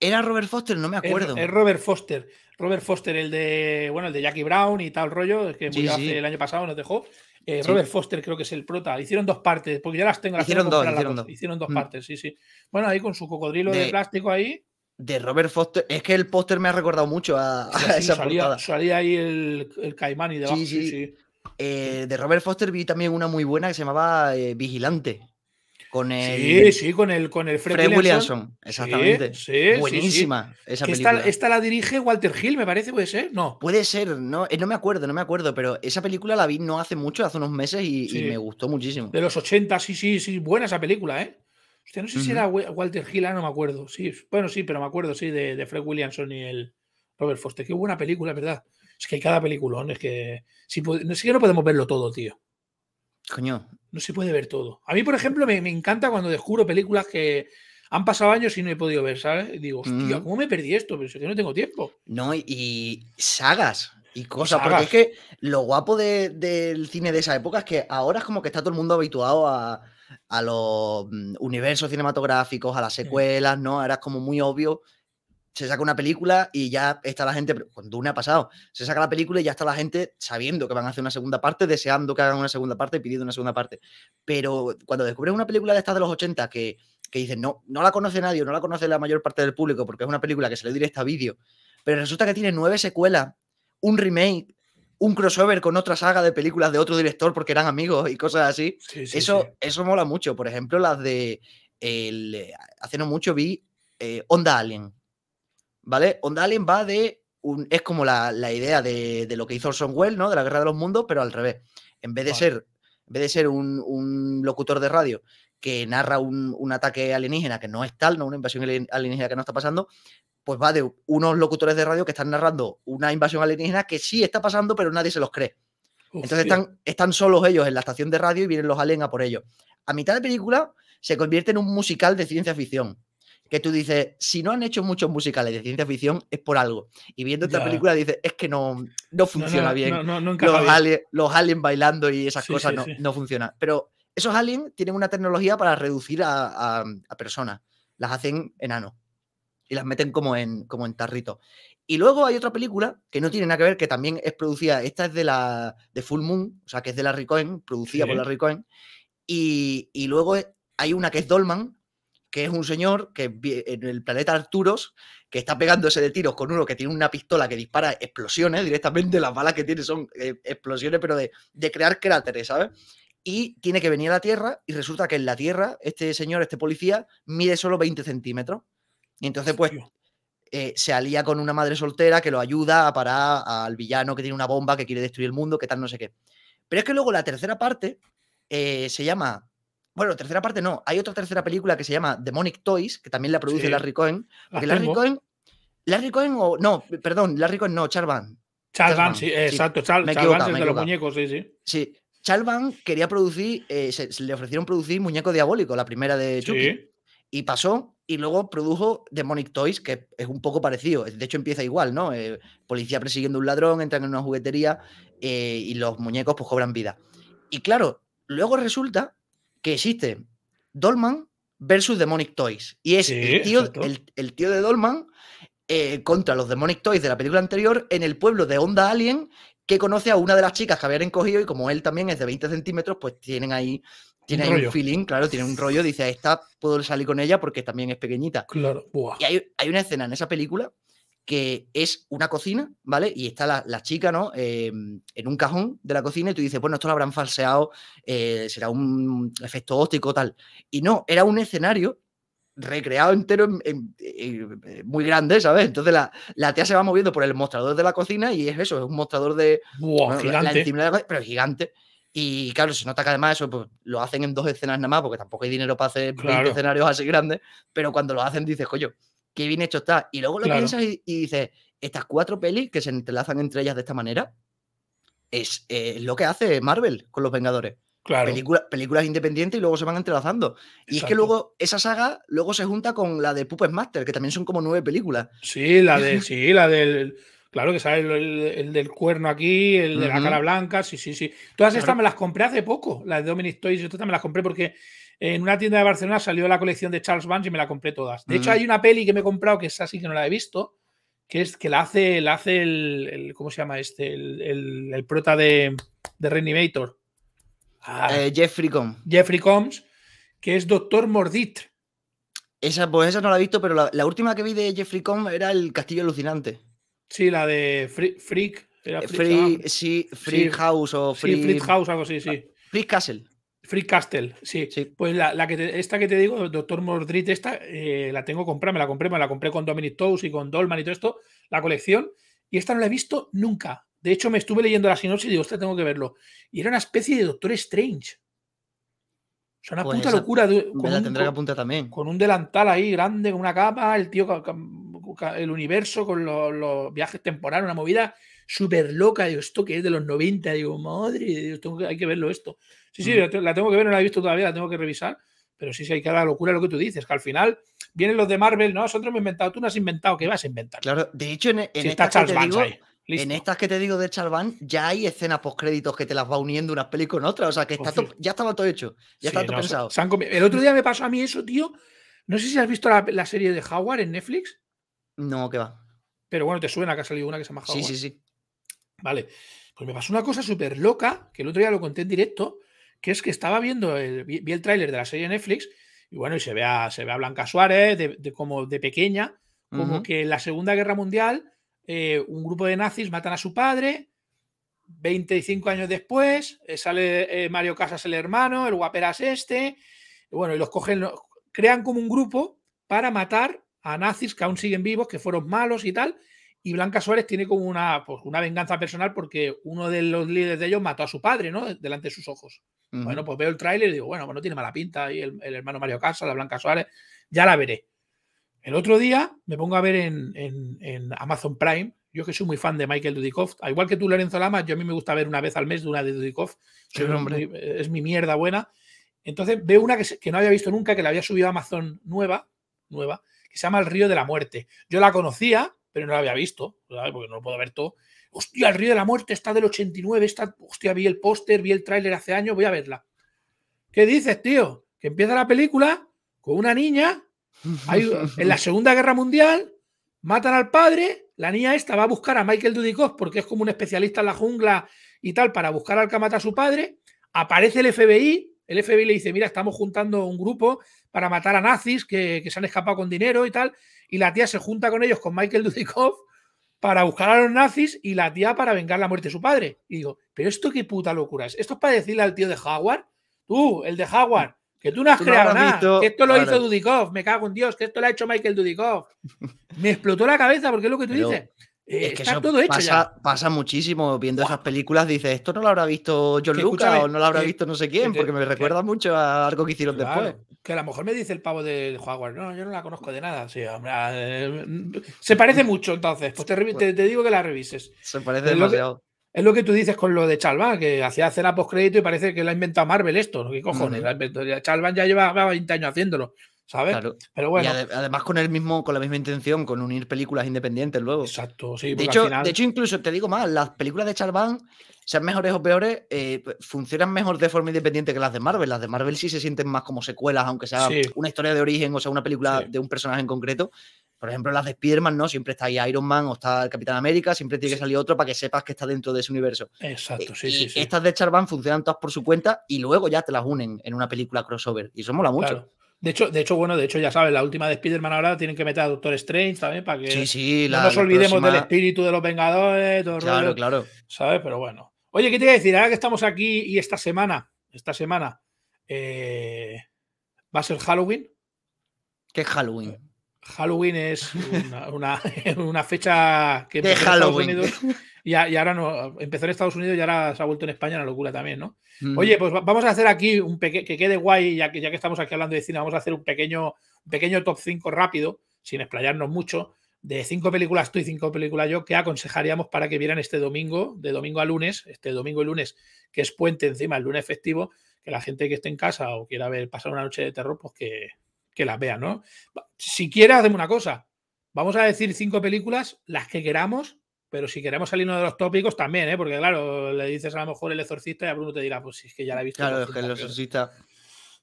¿Era Robert Foster? No me acuerdo. Es, Robert
Foster. Robert Foster, el de, bueno, el de Jackie Brown y tal rollo, que hace el año pasado nos dejó. Eh, Robert Foster creo que es el prota. Hicieron dos partes, porque ya las tengo. hicieron, dos, dos. Mm. partes, sí, sí. Bueno, ahí con su cocodrilo de, plástico
ahí. De Robert Foster. Es que el póster me ha recordado mucho a, esa Salía ahí el, caimán y debajo. Eh, de Robert Foster vi también una muy buena que se llamaba eh, Vigilante con el. Sí, sí, con el, con el Fred, Williamson. Exactamente. Buenísima esa película. Esta, la dirige Walter Hill, me parece, puede ser, ¿no? Puede ser, no, eh, no me acuerdo, no me acuerdo, pero esa película la vi no hace mucho, hace unos meses y, me gustó muchísimo. De los 80, sí, sí, sí, buena esa película, ¿eh? no sé si era Walter Hill, no me acuerdo. Sí, bueno,
sí, pero me acuerdo, sí, de, Fred Williamson y el Robert Foster. Qué buena película, ¿verdad? Es que hay cada peliculón, es que, si, es que no podemos verlo todo, tío. Coño. No se puede ver todo. A mí, por ejemplo, me, encanta cuando descubro películas que han pasado años y no he podido ver, ¿sabes?
digo, hostia, ¿cómo me perdí esto? Pero es no tengo tiempo. No, y, sagas y cosas. Porque es que lo guapo del cine de esa época es que ahora es como que está todo el mundo habituado a, a los mm, universos cinematográficos, a las secuelas, ¿no? era como muy obvio se saca una película y ya está la gente, cuando una ha pasado, se saca la película y ya está la gente sabiendo que van a hacer una segunda parte, deseando que hagan una segunda parte y pidiendo una segunda parte. Pero cuando descubres una película de estas de los 80 que, que dicen, no, no la conoce nadie, no la conoce la mayor parte del público porque es una película que se le directa a vídeo, pero resulta que tiene nueve secuelas, un remake, un crossover con otra saga de películas de otro director porque eran amigos y cosas así. eso, eso mola mucho. Por ejemplo, las de... hace no mucho vi eh, Onda Alien, ¿vale? Onda Alien va de. Un, es como la, idea de, lo que hizo Orson Welles, ¿no? De la Guerra de los Mundos, pero al revés. En vez de ser, en vez de ser un, locutor de radio que narra un, ataque alienígena que no es tal, no una invasión alienígena que no está pasando, pues va de unos locutores de radio que están narrando una invasión alienígena que sí está pasando, pero nadie se los cree. Entonces están, están, solos ellos en la estación de radio y vienen los aliens por ellos. A mitad de película se convierte en un musical de ciencia ficción que tú dices, si no han hecho muchos musicales de ciencia ficción, es por algo. Y viendo esta película dices, es que no, funciona bien. los, aliens bailando y esas cosas no, funcionan. Pero esos aliens tienen una tecnología para reducir a, personas. Las hacen enano y las meten como en, como en tarrito. Y luego hay otra película que no tiene nada que ver, que también es producida, esta es de la de Full Moon, o sea, que es de la Ricoen, producida por la Cohen. Y, y luego hay una que es Dolman, que es un señor que en el planeta Arturos, que está pegándose de tiros con uno que tiene una pistola que dispara explosiones directamente, las balas que tiene son eh, explosiones, pero de, crear cráteres, ¿sabes? y tiene que venir a la Tierra y resulta que en la Tierra este señor, este policía, mide solo 20 centímetros. Y entonces pues eh, se alía con una madre soltera que lo ayuda a parar al villano que tiene una bomba que quiere destruir el mundo, que tal no sé qué. Pero es que luego la tercera parte eh, se llama bueno, tercera parte no. Hay otra tercera película que se llama Demonic Toys, que también la produce Larry Cohen. Larry Cohen. Larry Cohen o. No, perdón, Larry Cohen no, Charvan. Charvan, sí, exacto. Charvan es de los muñecos, sí, sí. Sí. Charvan quería producir, eh, se, le ofrecieron producir Muñeco Diabólico, la primera de Chucky. Y pasó, y luego produjo Demonic Toys, que es un poco parecido. De hecho, empieza igual, ¿no? Eh, policía persiguiendo a un ladrón, entran en una juguetería eh, y los muñecos pues cobran vida. Y claro, luego resulta que existe Dolman versus Demonic Toys. Y es el, tío, de Dolman eh, contra los Demonic Toys de la película anterior en el pueblo de Onda Alien que conoce a una de las chicas que habían encogido y como él también es de 20 centímetros, pues tienen ahí, Tiene un, feeling, claro, tiene un rollo, dice, esta puedo salir con ella porque también es pequeñita. Claro, Y hay, una escena en esa película que es una cocina, ¿vale? Y está la, la chica, ¿no? Eh, en un cajón de la cocina y tú dices, bueno, esto lo habrán falseado, eh, será un efecto óptico, tal. Y no, era un escenario recreado entero, eh, muy grande, ¿sabes? Entonces la, la, tía se va moviendo por el mostrador de la cocina y es eso, es un mostrador de... gigante. pero gigante. Y claro, se nota que además eso pues, lo hacen en dos escenas nada más, porque tampoco hay dinero para hacer escenarios así grandes, pero cuando lo hacen dices, coño, qué bien hecho está. Y luego lo piensas y, dices, estas cuatro pelis que se entrelazan entre ellas de esta manera, es eh, lo que hace Marvel con los Vengadores. Claro. películas independientes y luego se van entrelazando. Y es que luego esa saga luego se junta con la de Puppet Master, que también son como nueve películas.
Sí, la de, sí, la del. Claro que sale el, del cuerno aquí, el de la cara blanca, sí, sí, sí. Todas estas me las compré hace poco, las de Dominic Toys, estas me las compré porque en una tienda de Barcelona salió la colección de Charles Vance y me la compré todas. De hecho, hay una peli que me he comprado que es así que no la he visto, que es que la hace, la hace el, ¿cómo se llama este? El, prota de, de ah. eh, Jeffrey Combs. Jeffrey
Combs, que es Doctor Mordit. Esa, pues esa no la he visto, pero la, última que vi de Jeffrey Combs era El Castillo Alucinante. Sí, la de eh, Freak.
House o Free, House, algo sí. Ah, Freak Castle. Free Castle, sí. Pues la, que esta que te digo, Doctor Mordrit, esta eh, la tengo comprada, me la compré, me la compré con Dominic Toast y con Dolman y todo esto, la colección, y esta no la he visto nunca. De hecho, me estuve leyendo la sinopsis y digo, esta tengo que verlo. Y era una especie de Doctor Strange. O una pues puta locura. De, con la tendré que apuntar también. Con un delantal ahí grande, con una capa, el tío, el universo, con los, viajes temporales, una movida súper loca. Digo, esto que es de los 90, digo, madre, tengo que, hay que verlo esto. Sí, sí, la tengo que ver, no la he visto todavía, la tengo que revisar. Pero sí, sí, hay que la locura lo que tú dices, que al final vienen los de Marvel, no, nosotros hemos inventado, tú no has inventado, ¿qué vas a inventar? Claro, de hecho, en, estas que te digo,
en estas que te digo de Charles ya hay escenas post postcréditos que te las va uniendo una peli con otra, o sea, que pues está ya estaba todo hecho, ya estaba está todo pensado. el otro día me pasó a mí eso, tío. No sé si has visto la, serie de Howard en Netflix. No, que va.
Pero bueno, te suena que ha salido una que se llama Howard. Sí, sí, sí. Vale. Pues me pasó una cosa súper loca, que el otro día lo conté en directo, que es que estaba viendo, el, vi, el tráiler de la serie Netflix y bueno, y se ve a, se ve a Blanca Suárez de, como de pequeña, como que en la Segunda Guerra Mundial eh, un grupo de nazis matan a su padre, 25 años después eh, sale eh, Mario Casas el hermano, el guaperas este, y bueno, y los cogen, crean como un grupo para matar a nazis que aún siguen vivos, que fueron malos y tal, y Blanca Suárez tiene como una, pues, una venganza personal porque uno de los líderes de ellos mató a su padre, ¿no? Delante de sus ojos. Bueno, pues veo el tráiler y digo, bueno, bueno pues no tiene mala pinta ahí el, hermano Mario Casa, la Blanca Suárez, ya la veré. El otro día me pongo a ver en, Amazon Prime. Yo que soy muy fan de Michael Dudikoff, al igual que tú, Lorenzo Lama, yo a mí me gusta ver una vez al mes de una de Dudikoff.
es
mi mierda buena. Entonces veo una que, no había visto nunca, que la había subido a Amazon nueva, nueva, que se llama El Río de la Muerte. Yo la conocía, pero no lo había visto, porque no lo puedo ver todo. Hostia, el Río de la Muerte está del 89, está, hostia, vi el póster, vi el tráiler hace años, voy a verla. ¿Qué dices, tío? Que empieza la película con una niña, en la Segunda Guerra Mundial, matan al padre, la niña esta va a buscar a Michael Dudikoff porque es como un especialista en la jungla y tal, para buscar al que mata a su padre, aparece el FBI, el FBI le dice, mira, estamos juntando un grupo para matar a nazis que se han escapado con dinero y tal, y la tía se junta con ellos, con Michael Dudikoff, para buscar a los nazis y la tía para vengar la muerte de su padre. Y digo, pero esto qué puta locura es. Esto es para decirle al tío de Howard, tú, el de Howard,
que tú no has creado nada, esto lo hizo
Dudikoff, me cago en Dios, que esto lo ha hecho Michael Dudikoff.
me explotó
la cabeza porque es lo que tú dices. Eh, es que está todo hecho pasa,
pasa muchísimo viendo esas películas. Dices, esto no lo habrá visto John Lucas o no lo habrá visto no sé quién, porque me recuerda mucho a algo que hicieron después.
Que a lo mejor me dice el pavo de Jaguar, no, yo no la conozco de nada. Mm, se parece mucho entonces. Pues te, te, te, digo que la revises.
Se parece es demasiado. Lo
que, es lo que tú dices con lo de chalva que hacía cena post-crédito y parece que lo ha inventado Marvel esto. lo ¿Qué cojones? Uh
ya lleva 20 años haciéndolo. ¿sabes? Pero bueno. Y además con el mismo, con la misma intención, con unir películas independientes luego. Exacto, sí. De hecho, incluso te digo más, las películas de Charban, sean mejores o peores, eh, pues, funcionan mejor de forma independiente que las de Marvel. Las de Marvel sí se sienten más como secuelas, aunque sea una historia de origen, o sea, una película de un personaje en concreto. Por ejemplo, las de Spider-Man, ¿no? Siempre está ahí Iron Man o está el Capitán América, siempre tiene que salir otro para que sepas que está dentro de ese universo. Exacto, eh, sí, sí, Estas de Charvan funcionan todas por su cuenta y luego ya te las unen en una película crossover. Y eso mola mucho. De hecho, de hecho, bueno, de hecho, ya sabes, la última de Spider-Man ahora tienen que meter a Doctor Strange
también para que no nos olvidemos del espíritu
de los Vengadores, todo Claro, rollo,
claro. ¿Sabes? Pero bueno. Oye, ¿qué te iba a decir? Ahora que estamos aquí y esta semana, esta semana, eh, ¿va a ser Halloween? ¿Qué es Halloween? Halloween es una, una, fecha que... de Halloween? y, ahora no, empezó en Estados Unidos y ahora se ha vuelto en España una locura también, ¿no? Mm. Oye, pues vamos a hacer aquí un pequeño, que quede guay, ya que, ya que estamos aquí hablando de cine, vamos a hacer un pequeño, pequeño top 5 rápido, sin explayarnos mucho, de cinco películas tú y cinco películas yo, que aconsejaríamos para que vieran este domingo, de domingo a lunes, este domingo y lunes, que es puente encima, el lunes festivo, que la gente que esté en casa o quiera ver pasar una noche de terror, pues que, que las vea, ¿no? Si quieres, hacemos una cosa. Vamos a decir cinco películas, las que queramos, pero si queremos salirnos de los tópicos también, ¿eh? porque claro, le dices a lo mejor el exorcista y a Bruno te dirá, pues sí es que ya la he visto. Claro, es que el
exorcista.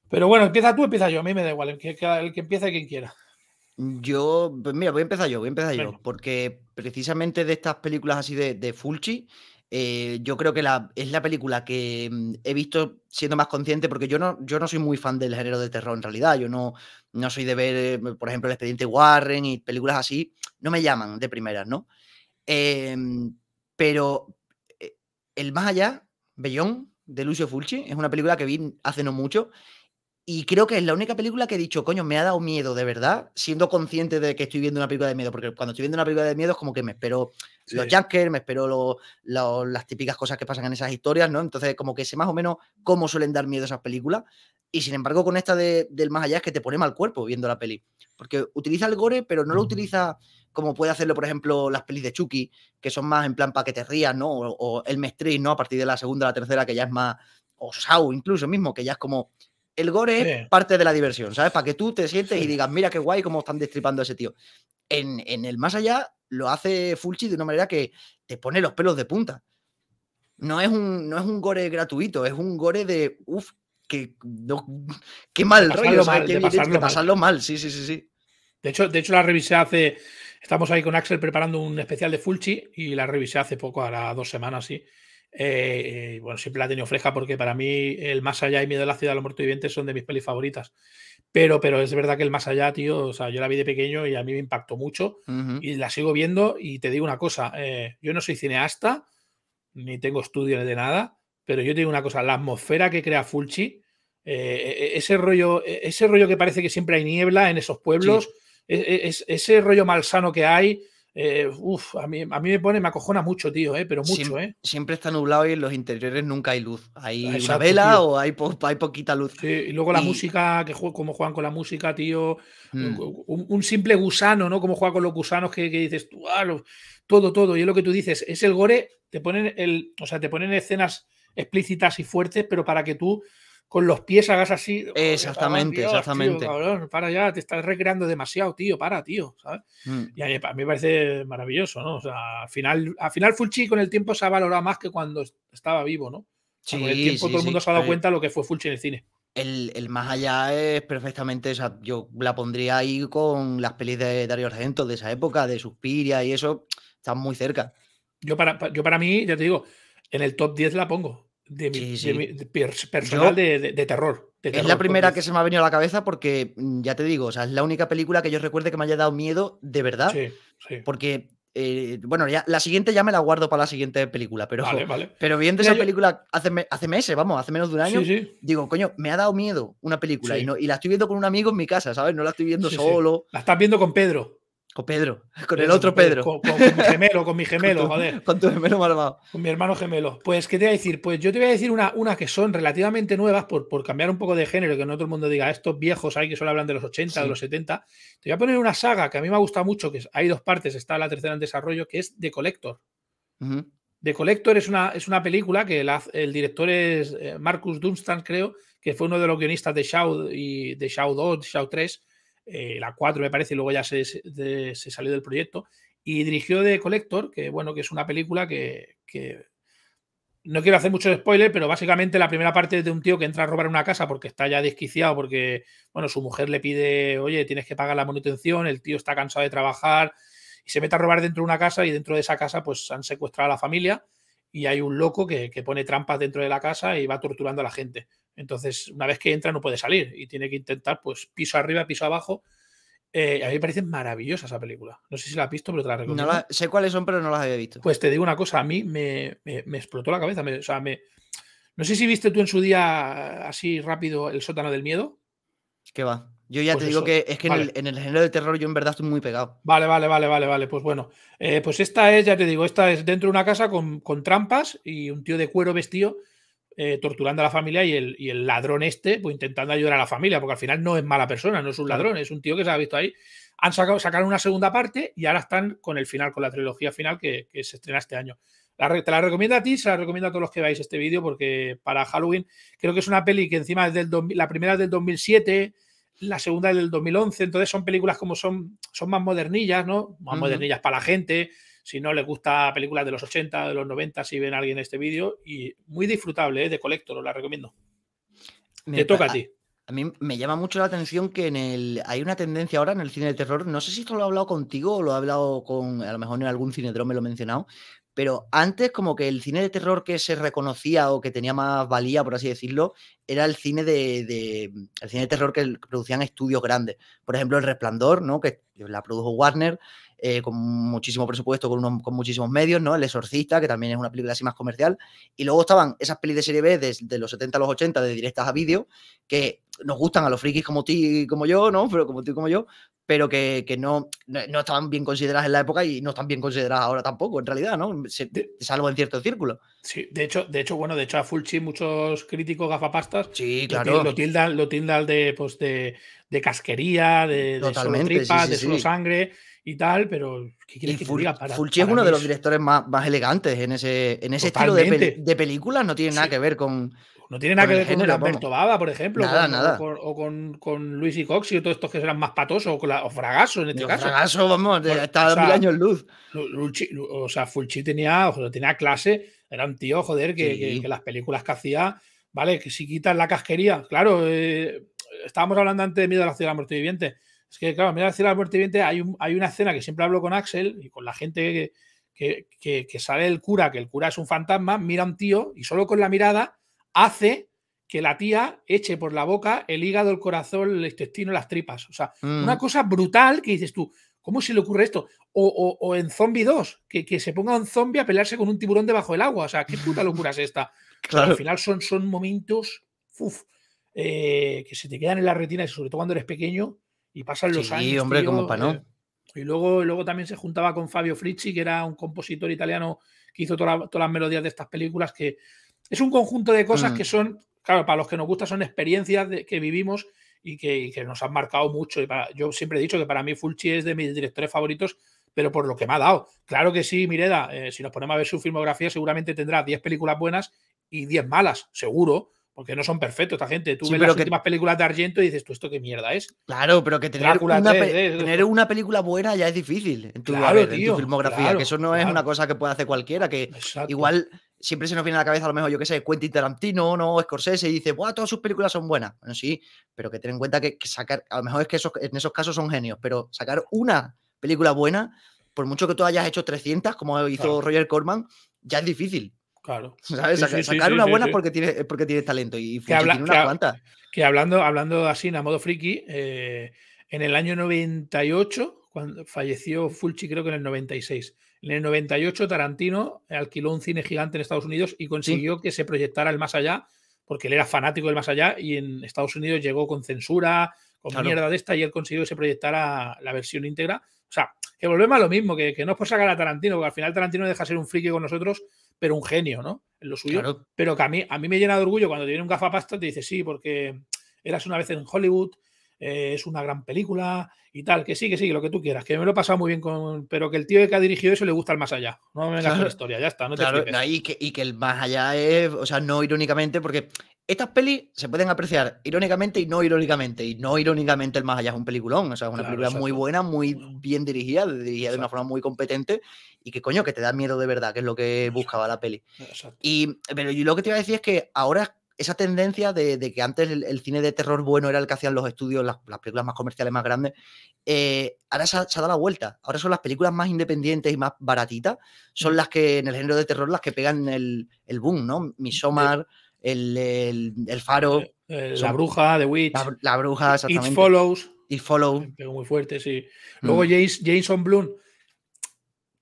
Pero bueno,
empieza tú, empieza yo, a mí me da igual, el que, el empiece quien quiera.
Yo, pues mira, voy a empezar yo, voy a empezar yo, porque precisamente de estas películas así de, de Fulci, eh, yo creo que la, es la película que mm, he visto siendo más consciente, porque yo no, yo no soy muy fan del género de terror en realidad. Yo no, no soy de ver, eh, por ejemplo, El Expediente Warren y películas así, no me llaman de primeras, ¿no? Em, pero eh, el más allá, Bellón, de Lucio Fulci, es una película que vi hace no mucho y creo que es la única película que he dicho, coño, me ha dado miedo de verdad, siendo consciente de que estoy viendo una película de miedo, porque cuando estoy viendo una película de miedo es como que me espero los junkers, me espero las típicas cosas que pasan en esas historias, ¿no? Entonces, como que sé más o menos cómo suelen dar miedo esas películas. Y sin embargo, con esta del más allá es que te pone mal cuerpo viendo la peli. Porque utiliza el gore, pero no lo utiliza como puede hacerlo, por ejemplo, las pelis de Chucky, que son más en plan para que te rías, ¿no? O, el Mestri, ¿no? A partir de la segunda, la tercera, que ya es más. O Sau, incluso mismo, que ya es como. El gore es parte de la diversión, ¿sabes? Para que tú te sientes y digas, mira qué guay cómo están destripando a ese tío. En, el más allá lo hace Fulci de una manera que te pone los pelos de punta. No es, un, no es un gore gratuito, es un gore de, uff,
qué mal de pasarlo,
mal. sí, sí, sí, sí. De hecho, de hecho la revisé hace, estamos ahí con Axel preparando un especial de Fulci y la revisé hace poco, ahora dos semanas, sí. Eh, eh, bueno, siempre la he tenido fresca porque para mí el Más Allá y Miedo de la Ciudad de los Muertos Vivientes son de mis pelis favoritas. Pero, pero es verdad que el Más Allá, tío, o sea, yo la vi de pequeño y a mí me impactó mucho y la sigo viendo y te digo una cosa, eh, yo no soy cineasta, ni tengo estudios de nada, pero yo te digo una cosa, la atmósfera que crea Fulci, eh, eh, eh, ese, rollo, ese rollo que parece que siempre hay niebla en esos pueblos, e, e, ese rollo malsano que hay, a mí, a me pone, me acojona mucho, tío, eh, pero mucho, siempre, ¿eh? Siempre está nublado y en los interiores nunca hay luz. Hay una vela o
hay, hay, poquita luz. y luego la
música, que como juegan con la música, tío.
Un,
mm. simple gusano, ¿no? Como juega con los gusanos que, dices, tú, ah, todo, todo. Y es lo que tú dices, es el gore, te ponen el, o sea, te ponen escenas explícitas y fuertes, pero para que tú con los pies hagas así. Exactamente, exactamente. para allá te estás recreando demasiado, tío, para, tío, mm. Y a mí, me parece maravilloso, ¿no? O sea, al final, al final Fulci con el tiempo se ha valorado más que cuando estaba vivo, ¿no? con el tiempo todo el mundo se ha dado eh. cuenta
de lo que fue Fulci en el cine. El, más allá es perfectamente, esa. yo la pondría ahí con las pelis de Dario Argento de esa época, de Suspiria y eso, están muy cerca.
Yo para, yo para mí, ya te digo, en el top 10 la pongo. De mi, personal de, terror. es la primera que se me
ha venido a la cabeza porque, mm, ya te digo, o sea, es la única película que yo recuerde que me haya dado miedo de verdad. Sí, porque eh, bueno, ya, la siguiente ya me la guardo para la siguiente película, pero, vale, pero viendo esa película hace, hace, meses, vamos, hace menos de un año, digo, coño, me ha dado miedo una película y, no, y la estoy viendo con un amigo en mi casa, ¿sabes? No la estoy viendo solo. La estás viendo con Pedro. Con Pedro, con el otro Pedro. Con, mi gemelo, con mi gemelo, joder. Con tu gemelo malvado. Con mi hermano gemelo.
Pues, ¿qué te voy a decir? Pues yo te voy a decir una que son relativamente nuevas, por, por cambiar un poco de género, que no todo el mundo diga, estos viejos hay que solo hablan de los 80, de los 70. Te voy a poner una saga que a mí me ha gustado mucho, que hay dos partes, está la tercera en desarrollo, que es The Collector. The Collector es una, es una película que el director es eh, Marcus Dunstan, creo, que fue uno de los guionistas de Shaw y de Shaw 2, Shaw 3 eh, la 4 me parece, y luego ya se, salió del proyecto, y dirigió The Collector, que bueno, que es una película que, que, no quiero hacer mucho spoiler, pero básicamente la primera parte es de un tío que entra a robar una casa porque está ya desquiciado, porque bueno, su mujer le pide, oye, tienes que pagar la manutención, el tío está cansado de trabajar, y se mete a robar dentro de una casa y dentro de esa casa pues han secuestrado a la familia y hay un loco que pone trampas dentro de la casa y va torturando a la gente. Entonces, una vez que entra no puede salir y tiene que intentar, pues, piso arriba, piso abajo. Eh, a mí me parece maravillosa esa película. No sé si la has visto, pero te la recomiendo. sé cuáles son, pero no las había visto. Pues te digo una cosa, a mí me, explotó la cabeza. o sea, me, no sé si viste tú en su día así rápido El sótano del miedo.
¿Qué va? Yo ya pues te digo que es que en, el, género de terror yo en verdad estoy muy pegado.
Vale, vale, vale, vale, vale. Pues bueno, eh, pues esta es, ya te digo, esta es dentro de una casa con, con trampas y un tío de cuero vestido eh, torturando a la familia y el, ladrón este, pues intentando ayudar a la familia, porque al final no es mala persona, no es un ladrón, es un tío que se ha visto ahí. Han sacado, una segunda parte y ahora están con el final, con la trilogía final que, se estrena este año. La, te la recomiendo a ti, se la recomiendo a todos los que veáis este vídeo, porque para Halloween creo que es una peli que encima es del la primera es del 2007, la segunda es del 2011, entonces son películas como son, son más modernillas, ¿no? Más modernillas para la gente, si no les gusta películas de los 80, de los 90, si ven alguien este vídeo, y muy disfrutable, ¿eh? de colector, os la recomiendo.
Te toca a ti. A mí me llama mucho la atención que en el hay una tendencia ahora en el cine de terror. No sé si esto lo he hablado contigo o lo he hablado con, a lo mejor en algún cinedrón me lo he mencionado, pero antes como que el cine de terror que se reconocía o que tenía más valía, por así decirlo, era el cine de, el cine de terror que producían estudios grandes. Por ejemplo, El Resplandor, ¿no? que la produjo Warner eh, con muchísimo presupuesto, con, unos, con muchísimos medios, ¿no? El Exorcista, que también es una película así más comercial. Y luego estaban esas pelis de serie B de, los 70 a los 80, de directas a vídeo, que nos gustan a los frikis como ti y como yo, ¿no? Pero como tú como yo, pero que, que no, no, estaban bien consideradas en la época y no están bien consideradas ahora tampoco, en realidad, ¿no? Se, salvo en cierto círculo Sí,
de hecho, de hecho, bueno, de hecho a Fulci muchos críticos gafapastas sí, claro. lo,
tildan, lo tildan
de, pues, de, de casquería, de, Totalmente, de solo de solo sangre y tal, pero ¿qué quieres que te Para, es uno de los
directores más, elegantes en ese, en ese estilo de, películas, no tiene nada que ver con... No tiene nada que ver con Alberto
Baba, por ejemplo, O, con, Luis y Cox y todos estos que eran más patosos, o, con en este caso. Fragaso, vamos, está mil años luz. o sea, Fulci tenía, o sea, tenía clase, era un tío, joder, que, las películas que hacía, vale, que si quitas la casquería, claro, eh, estábamos hablando antes de Miedo a la Ciudad de la Muerte Viviente, es que, claro, mira decir la muerte viviente, hay, hay una escena que siempre hablo con Axel y con la gente que, que, sale el cura, que el cura es un fantasma, mira a un tío y solo con la mirada hace que la tía eche por la boca el hígado, el corazón, el intestino, las tripas. O sea, mm. una cosa brutal que dices tú, ¿cómo se le ocurre esto? O, en Zombie 2, que, se ponga un zombie a pelearse con un tiburón debajo del agua. O sea, ¿qué puta locura es esta? Claro. al final son, momentos eh, que se te quedan en la retina, y sobre todo cuando eres pequeño, y pasan los años. Sí, hombre, como para no. Eh, y luego, también se juntaba con Fabio Frizzi, que era un compositor italiano que hizo todas las melodías de estas películas, que es un conjunto de cosas mm. que son, claro, para los que nos gusta son experiencias que vivimos y que, que, nos han marcado mucho. Y para, yo siempre he dicho que para mí Fulci es de mis directores favoritos, pero por lo que me ha dado. Claro que sí, Mireda, eh, si nos ponemos a ver su filmografía, seguramente tendrá 10 películas buenas y 10 malas, seguro porque no son perfectos esta gente. Tú ves las últimas películas de Argento y dices, tú, ¿esto qué mierda es? Claro, pero
que tener, eh, una, película buena ya es difícil en tu, filmografía, que eso no es una cosa que puede hacer cualquiera, que igual siempre se nos viene a la cabeza a lo mejor, yo qué sé, Quentin Tarantino, no, Scorsese, y dice, Buah, todas sus películas son buenas. Bueno, sí, pero que ten en cuenta que, sacar, a lo mejor es que en esos casos son genios, pero sacar una película buena, por mucho que tú hayas hecho 300, como hizo Roger Corman, ya es difícil. Claro. Sacar una buena porque tiene, porque tiene talento y que tiene una que, cuanta. Que hablando, hablando
así, a modo friki, eh, en el año 98, cuando falleció Fulci, creo que en el 96. En el 98, Tarantino alquiló un cine gigante en Estados Unidos y consiguió que se proyectara el más allá, porque él era fanático del más allá y en Estados Unidos llegó con censura, con mierda de esta, y él consiguió que se proyectara la versión íntegra. O sea, que volvemos a lo mismo, que, que no es por sacar a Tarantino, porque al final Tarantino deja ser un friki con nosotros pero un genio, ¿no? En lo suyo. Pero que a mí, a mí me llena de orgullo cuando te viene un gafapasta te dice, sí, porque eras una vez en Hollywood eh, es una gran película y tal, que sí, que sí, lo que tú quieras, que me lo he pasado muy bien con, pero que el tío que ha dirigido eso le gusta el más allá, no
me vengas claro, historia, ya está, y, que, el más allá es, o sea, no irónicamente, porque estas pelis se pueden apreciar irónicamente y no irónicamente. Y no irónicamente, el más allá es un peliculón. O sea, es una película muy buena, muy mm. bien dirigida, dirigida de una forma muy competente. Y que coño, que te da miedo de verdad, que es lo que buscaba la peli. Y, pero yo lo que te iba a decir es que ahora esa tendencia de, que antes el, cine de terror bueno era el que hacían los estudios, las, películas más comerciales más grandes, eh, ahora se ha, dado la vuelta. Ahora son las películas más independientes y más baratitas, son mm. las que en el género de terror las que pegan el, boom, ¿no? Misomar, eh, el, el, Faro. Eh, la bruja, de Witch. La, bruja, exactamente. It Follows. It Follows. Pegó muy fuerte, sí. Mm. Luego Jason Bloom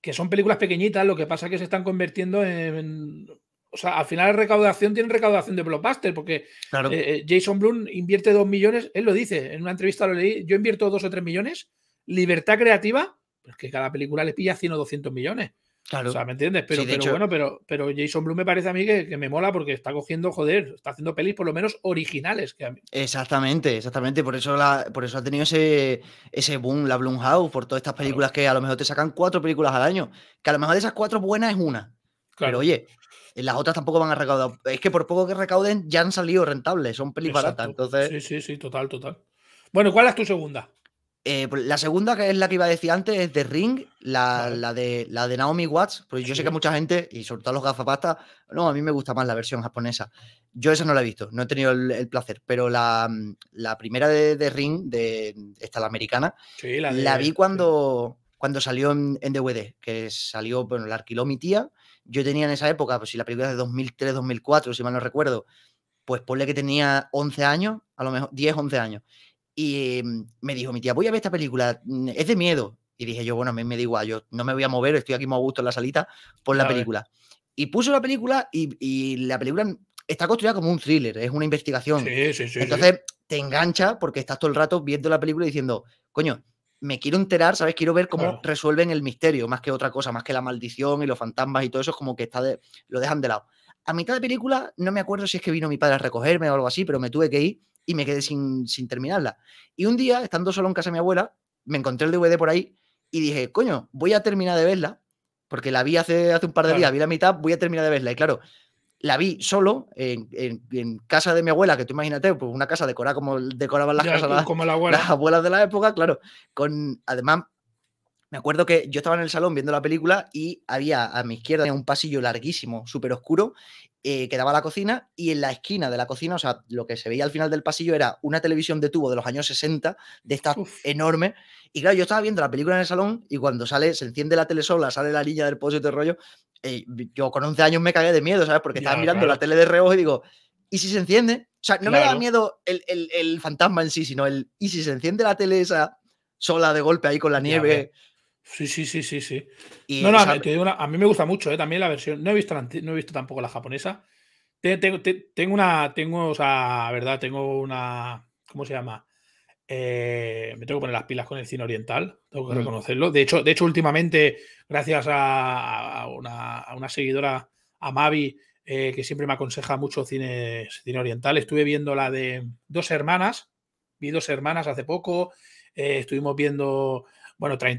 que son películas pequeñitas, lo que pasa es que se están convirtiendo en o sea, al final la recaudación tiene recaudación de blockbuster, porque eh, eh, Jason Blum invierte 2 millones, él lo dice, en una entrevista lo leí, yo invierto 2 o 3 millones, libertad creativa, pues que cada película le pilla 100 o 200 millones. Claro. O sea, ¿me entiendes? Pero, bueno, pero, Jason Blum me parece a mí que, me mola porque está cogiendo, joder, está haciendo pelis por lo menos originales
Exactamente, exactamente. Por eso, la, por eso ha tenido ese, ese boom la House por todas estas películas que a lo mejor te sacan cuatro películas al año. Que a lo mejor de esas cuatro buenas es una. Claro. Pero oye, las otras tampoco van a recaudar. Es que por poco que recauden ya han salido rentables, son pelis baratas.
Entonces... Sí, sí, sí, total,
total. Bueno, ¿cuál es tu segunda? Eh, pues la segunda, que es la que iba a decir antes, es de Ring, la, de, la de Naomi Watts. Porque yo sé que mucha gente, y sobre todo los gafapastas, no, a mí me gusta más la versión japonesa. Yo esa no la he visto, no he tenido el, placer, pero la, primera de Ring, de esta, la americana,
la, vi
cuando, cuando salió en, en, DVD, que salió, bueno, la alquiló mi tía yo tenía en esa época, pues si la película es de 2003, 2004, si mal no recuerdo, pues ponle que tenía 11 años, a lo mejor 10, 11 años. Y mm, me dijo mi tía, voy a ver esta película, mm, es de miedo. Y dije yo, bueno, a mí me da igual, yo no me voy a mover, estoy aquí muy a gusto en la salita, pon la película. Y puso la película y, y, la película está construida como un thriller, es una investigación. Sí, sí, sí, Entonces te engancha porque estás todo el rato viendo la película y diciendo, coño, me quiero enterar, ¿sabes? Quiero ver cómo resuelven el misterio, más que otra cosa, más que la maldición y los fantasmas y todo eso, es como que está lo dejan de lado. A mitad de película, no me acuerdo si es que vino mi padre a recogerme o algo así, pero me tuve que ir y me quedé sin, sin terminarla. Y un día, estando solo en casa de mi abuela, me encontré el DVD por ahí y dije, coño, voy a terminar de verla, porque la vi hace, hace un par de días, vi la mitad, voy a terminar de verla. Y claro, la vi solo en, casa de mi abuela, que tú imagínate, pues una casa decorada como decoraban las la las abuelas de la época, claro. Con, además, me acuerdo que yo estaba en el salón viendo la película y había a mi izquierda un pasillo larguísimo, súper oscuro, eh, que daba la cocina y en la esquina de la cocina, o sea, lo que se veía al final del pasillo era una televisión de tubo de los años 60, de esta enorme. Y claro, yo estaba viendo la película en el salón y cuando sale, se enciende la tele sola, sale la niña del pozo y todo el rollo, eh, yo con 11 años me cagué de miedo, ¿sabes? Porque estaba mirando la tele de reojo y digo, ¿y si se enciende? O sea, no me da miedo el, el, el fantasma en sí, sino el, ¿y si se enciende la tele esa sola de golpe ahí con la nieve? Sí, sí,
sí, sí, no, no, a mí me gusta mucho eh, también la versión. No he visto, no he visto tampoco la japonesa. Tengo, una, tengo, o verdad, tengo una, ¿cómo se llama? Eh, me tengo que poner las pilas con el cine oriental, tengo que mm. reconocerlo. De hecho, de hecho últimamente, gracias a, una, seguidora, a Mavi, eh, que siempre me aconseja mucho cine, cine oriental, estuve viendo la de Dos Hermanas, vi Dos Hermanas hace poco, estuvimos viendo bueno, Train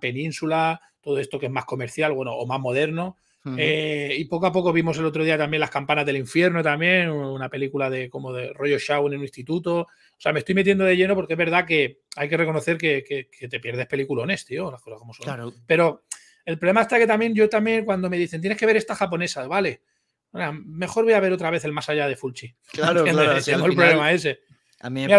Península, todo esto que es más comercial, bueno, o más moderno. Eh, y poco a poco vimos el otro día también Las Campanas del Infierno, también, una película de como de rollo Shaw en un instituto. O sea, me estoy metiendo de lleno porque es verdad que hay que reconocer que, te pierdes peliculones, tío, las cosas como son. Claro. Pero el problema está que también yo también, cuando me dicen tienes que ver esta japonesa, vale. mejor voy a ver otra vez el más allá de Fulci. Claro, claro. el problema ese.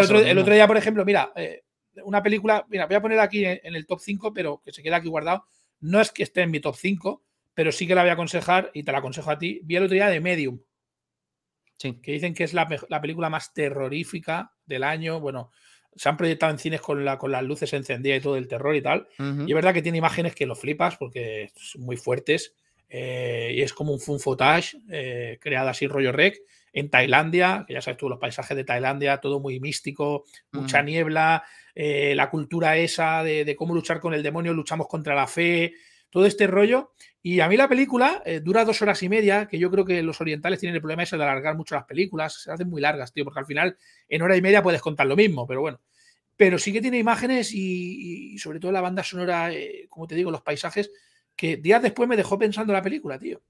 otro, día, por ejemplo, mira, eh, una película, mira, voy a poner aquí en, el top 5, pero que se queda aquí guardado. No es que esté en mi top 5, pero sí que la voy a aconsejar y te la aconsejo a ti. Vi el otro día de Medium. Sí. Que dicen que es la, película más terrorífica del año. Bueno, se han proyectado en cines con, la, con las luces encendidas y todo el terror y tal. Y es verdad que tiene imágenes que lo flipas porque son muy fuertes. Eh, y es como un fun footage eh, creado así rollo rec en Tailandia, que ya sabes todos los paisajes de Tailandia, todo muy místico, mucha mm. niebla, eh, la cultura esa de, cómo luchar con el demonio, luchamos contra la fe, todo este rollo. Y a mí la película dura dos horas y media, que yo creo que los orientales tienen el problema ese de alargar mucho las películas, se hacen muy largas, tío, porque al final en hora y media puedes contar lo mismo, pero bueno pero sí que tiene imágenes y, sobre todo la banda sonora, como te digo, los paisajes que días después me dejó pensando la película, tío.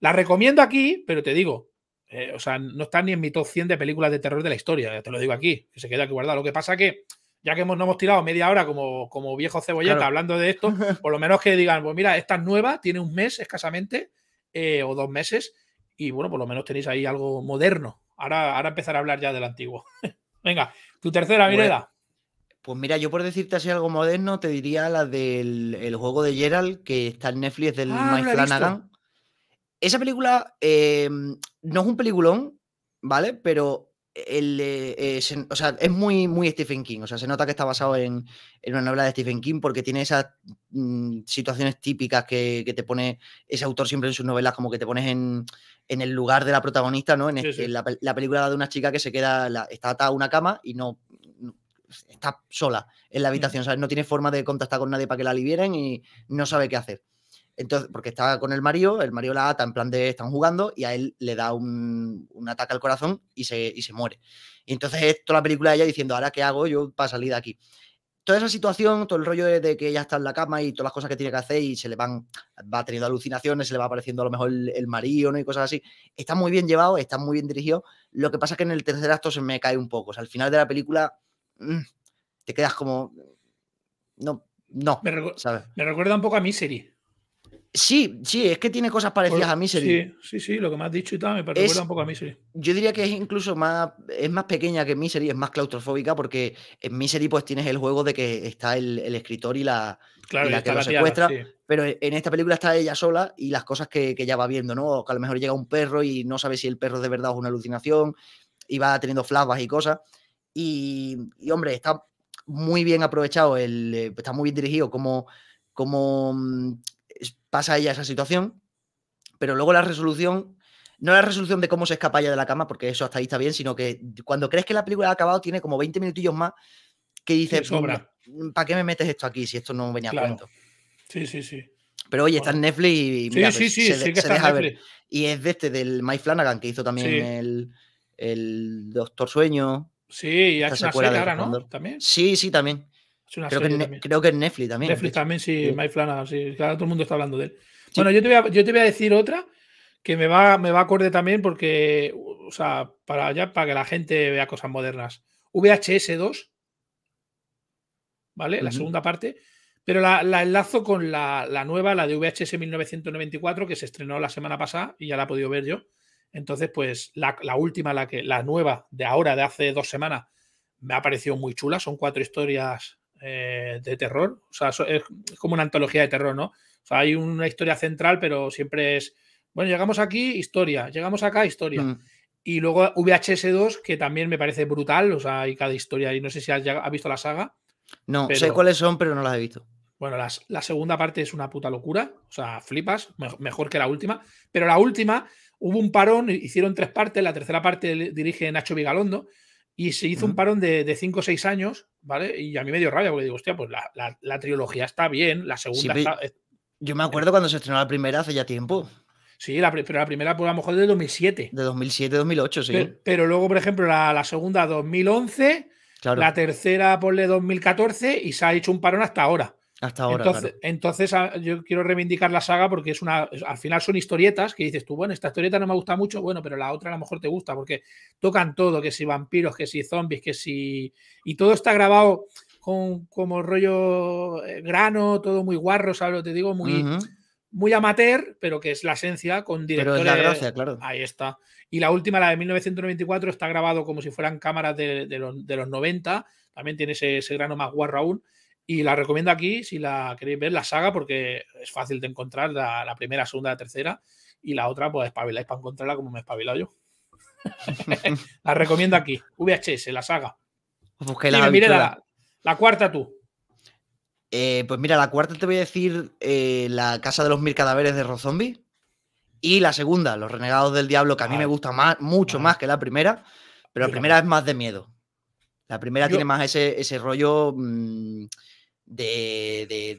La recomiendo aquí, pero te digo, eh, o sea, no está ni en mi top 100 de películas de terror de la historia, ya te lo digo aquí, que se queda aquí guardado. Lo que pasa que, ya que hemos, no hemos tirado media hora como, como viejo cebolleta hablando de esto, por lo menos que digan, pues mira, esta es nueva, tiene un mes escasamente, eh, o dos meses, y bueno, por lo menos tenéis ahí
algo moderno. Ahora, ahora empezar a hablar ya del antiguo. Venga, tu tercera, mirada pues mira, yo por decirte así algo moderno, te diría la del juego de Gerald, que está en Netflix del ah, Mike Flanagan. Esa película em, no es un peliculón, ¿vale? Pero eh, eh, sea, es muy, muy Stephen King. O sea, se nota que está basado en, una novela de Stephen King porque tiene esas mm, situaciones típicas que, te pone ese autor siempre en sus novelas, como que te pones en, el lugar de la protagonista, ¿no? En, la, película de una chica que se queda, está atada a una cama y no está sola en la mm. habitación, ¿sabes? No tiene forma de contactar con nadie para que la alivieren y no sabe qué hacer. Entonces, porque está con el marido, el marido la ata en plan de están jugando y a él le da un, ataque al corazón y se, muere. Y entonces es toda la película de ella diciendo, ahora qué hago yo para salir de aquí. Toda esa situación, todo el rollo de, que ella está en la cama y todas las cosas que tiene que hacer y se le van, va teniendo alucinaciones, se le va apareciendo a lo mejor el, marido ¿no? y cosas así. Está muy bien llevado, está muy bien dirigido. Lo que pasa es que en el tercer acto se me cae un poco. O sea, al final de la película Mm, te quedas como. No, no. Me, recuerda un poco a Misery. Sí, sí, es que tiene cosas parecidas a Misery. Sí, sí, sí, lo que me has dicho y tal, me recuerda un poco a Misery. Yo diría que es incluso más, es más pequeña que Misery, es más claustrofóbica, porque en Misery pues tienes el juego de que está el, escritor y la, que lo secuestra, pero e, en esta película está ella sola y las cosas que, ella ya va viendo, ¿no? que a lo mejor llega un perro y no sabe si el perro de verdad es una alucinación y va teniendo flabas y cosas. Y, hombre, está muy bien aprovechado, el, eh, está muy bien dirigido cómo, mm, pasa ella esa situación, pero luego la resolución no la resolución de cómo se escapa ella de la cama, porque eso hasta ahí está bien, sino que cuando crees que la película ha acabado, tiene como 20 minutillos más que dice mm, mm, ¿para qué me metes esto aquí si esto no venía a cuento? Sí, sí, sí. Pero oye, está en Netflix y sí, sí, Y es de este, del Mike Flanagan, que hizo también el, el Doctor Sueño,
Sí, y ha una serie ahora, ¿no? ¿También?
Sí, sí, también.
Creo,
que es Netflix también. Netflix también, sí, sí.
sí. Claro, todo el mundo está hablando de él. Bueno, yo te, voy a, decir otra que me va, me va acorde también porque, o sea, para, ya, para que la gente vea cosas modernas. VHS 2, ¿vale? La segunda parte. Pero la, enlazo con la, la, nueva, la de VHS 1994, que se estrenó la semana pasada y ya la he podido ver yo. Entonces, pues la, última, la, que, la nueva de ahora, de hace dos semanas, me ha parecido muy chula. Son cuatro historias eh, de terror. O sea, es, como una antología de terror, ¿no? O sea, hay una historia central, pero siempre es, bueno, llegamos aquí, historia, llegamos acá, historia. Mm. Y luego VHS2, que también me parece brutal, o sea, hay cada historia. Y no sé si has, visto la saga.
No, sé cuáles son, pero no las he visto.
Bueno, las, la segunda parte es una puta locura, o sea, flipas, mejor que la última, pero la última hubo un parón, eh, hicieron tres partes, la tercera parte dirige Nacho Vigalondo, y se hizo un parón de, cinco o seis años, ¿vale? Y a mí me dio rabia porque digo, hostia, pues la, la, trilogía está bien, la segunda está...
Yo me acuerdo cuando se estrenó la primera hace ya tiempo. Sí, la, pero la primera, fue pues, a lo mejor, de 2007. De 2007, 2008, sí.
Pero, luego, por ejemplo, la, segunda, 2011. La tercera, ponle 2014. Y se ha hecho un parón hasta ahora. Hasta ahora. Entonces, entonces ah, yo quiero reivindicar la saga porque es una. Al final son historietas que dices tú, bueno, esta historieta no me gusta mucho, bueno, pero la otra a lo mejor te gusta, porque tocan todo, que si vampiros, que si zombies, que si. Y todo está grabado con como rollo eh, grano, todo muy guarro, ¿sabes lo te digo? Muy. Muy amateur, pero que es la esencia, con directores. Pero es la gracia, claro. Ahí está. Y la última, la de 1994, está grabado como si fueran cámaras de, los, de 90. También tiene ese, ese grano más guarro aún y la recomiendo aquí si la queréis ver, la saga, porque es fácil de encontrar la, la primera, segunda, la tercera. Y la otra, pues espabiláis para encontrarla como me he espabilado yo. la recomiendo aquí. VHS, la saga.
Pues busqué la, la, cuarta tú. Eh, pues mira, la cuarta te voy a decir eh, La Casa de los Mil Cadáveres de Rozombie. Y la segunda, Los Renegados del Diablo, que a mí me gusta más, mucho más que la primera. Pero la primera es más de miedo. La primera tiene más ese, rollo. Mm, de,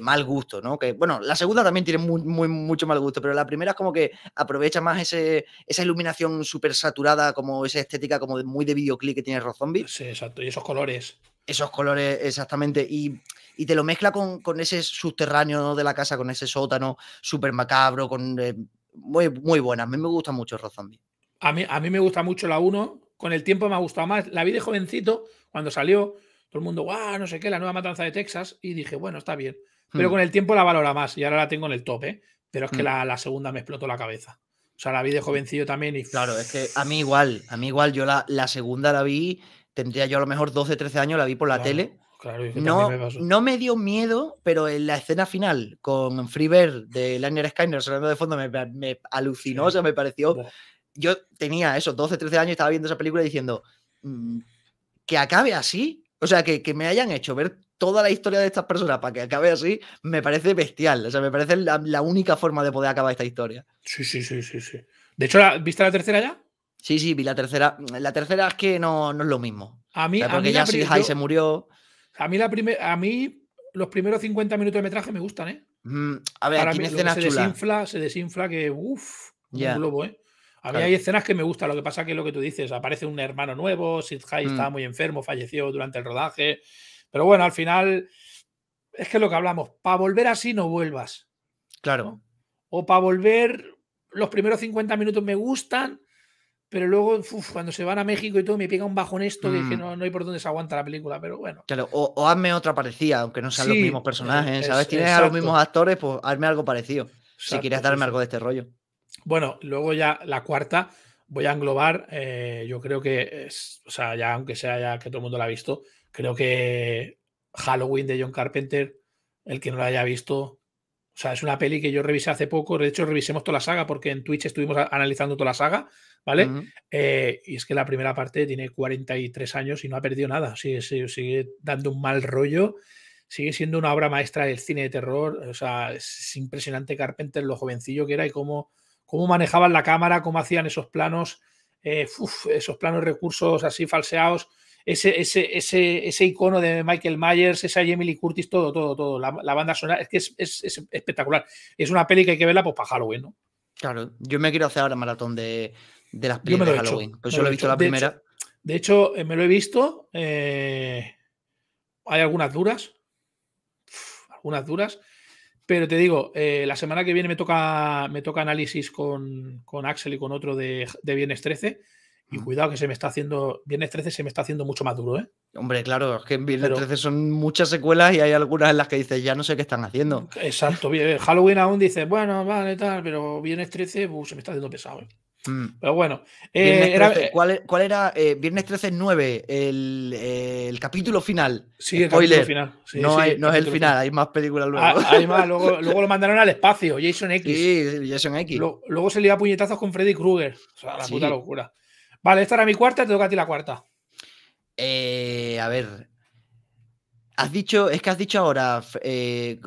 mal gusto, ¿no? Que, bueno, la segunda también tiene muy, mucho mal gusto, pero la primera es como que aprovecha más ese, esa iluminación súper saturada, como esa estética como muy de videoclip que tiene Rozombie. Sí, exacto, y esos colores. Esos colores, exactamente, y, te lo mezcla con, ese subterráneo de la casa, con ese sótano súper macabro, con... Eh, muy, muy buena, a mí me gusta mucho Rozombie.
A mí, a mí me gusta mucho la 1, con el tiempo me ha gustado más. La vi de jovencito, cuando salió, todo el mundo, ¡guau! No sé qué, la nueva matanza de Texas. Y dije, bueno, está bien. Pero hmm. con el tiempo la valora más y ahora la tengo en el tope. ¿eh? Pero es que hmm. la, segunda me explotó la cabeza. O sea, la vi de jovencillo
también y. Claro, es que a mí igual, a mí igual, yo la, la segunda la vi, tendría yo a lo mejor 12, 13 años, la vi por la tele.
Claro, no, me
no me dio miedo, pero en la escena final con Freebird de Liner Skyner sonando de fondo me, alucinó, o sea, me pareció. Yo tenía esos 12, 13 años, estaba viendo esa película y diciendo, mm, que acabe así, o sea, que, me hayan hecho ver toda la historia de estas personas para que acabe así, me parece bestial. O sea, me parece la, única forma de poder acabar esta historia. Sí, sí, sí, sí, sí. De hecho, ¿viste la tercera ya? Sí, sí, vi la tercera. La tercera es que no, no es lo mismo. A mí, porque
ya si se murió. A mí, la a mí los primeros 50 minutos de metraje me gustan,
¿eh? Mm, a ver, aquí escena se desinfla,
se desinfla que, uff, un globo, ¿eh? A mí hay escenas que me gustan, lo que pasa que lo que tú dices, aparece un hermano nuevo, Sid High mm. estaba muy enfermo, falleció durante el rodaje, pero bueno, al final es que lo que hablamos, para volver así no vuelvas. Claro. O para volver, los primeros 50 minutos me gustan, pero luego cuando se van a México y todo me pega un bajón esto dije mm. no, hay por dónde se aguanta la película, pero bueno.
Claro, o, hazme otra parecida, aunque no sean los mismos personajes, ¿sabes? Tienes a los mismos actores, pues hazme algo parecido, si quieres darme algo de este rollo.
Bueno, luego ya la cuarta voy a englobar, eh, yo creo que, o sea, ya aunque sea ya que todo el mundo la ha visto, creo que Halloween de John Carpenter, el que no la haya visto, o sea, es una peli que yo revisé hace poco, de hecho revisemos toda la saga porque en Twitch estuvimos analizando toda la saga, ¿vale? Eh, y es que la primera parte tiene 43 años y no ha perdido nada, sigue, sigue, sigue dando un mal rollo. Sigue siendo una obra maestra del cine de terror. O sea, es impresionante Carpenter, lo jovencillo que era y cómo, cómo manejaban la cámara, cómo hacían esos planos, eh, esos planos recursos así falseados, ese, icono de Michael Myers, esa Emily Curtis, todo, todo, todo. La, banda sonora es que es, espectacular. Es una peli que hay que verla pues, para Halloween, ¿no? Claro, yo me quiero hacer ahora maratón
de, las pelis de Halloween. pues yo lo he visto la primera.
De hecho, eh, me lo he visto. Eh, hay algunas duras. algunas duras. Pero te digo, eh, la semana que viene me toca, me toca análisis con, con Axel y con otro de, de Viernes 13. Y cuidado que se me está haciendo, Viernes 13 se me está haciendo mucho más duro, ¿eh?
Hombre, claro, es que en Viernes 13 son muchas secuelas y hay algunas en las que dices, ya no sé qué están haciendo.
Exacto, Halloween aún dices,
bueno, vale, tal, pero Viernes 13 uh, se me está haciendo pesado. ¿eh? Mm. Pero bueno, eh, eh, e-, ¿cuál, era? Eh, viernes 13 9, el, capítulo final. Sí, el capítulo final. no, es el final, hay más películas ah, luego. luego,
lo mandaron al espacio, Jason X. Sí, Jason X. luego se le iba puñetazos con Freddy Krueger. O sea, la puta locura. Vale, esta era mi cuarta, te toca a ti la cuarta. a
ver. Has dicho, es que has dicho ahora Freddy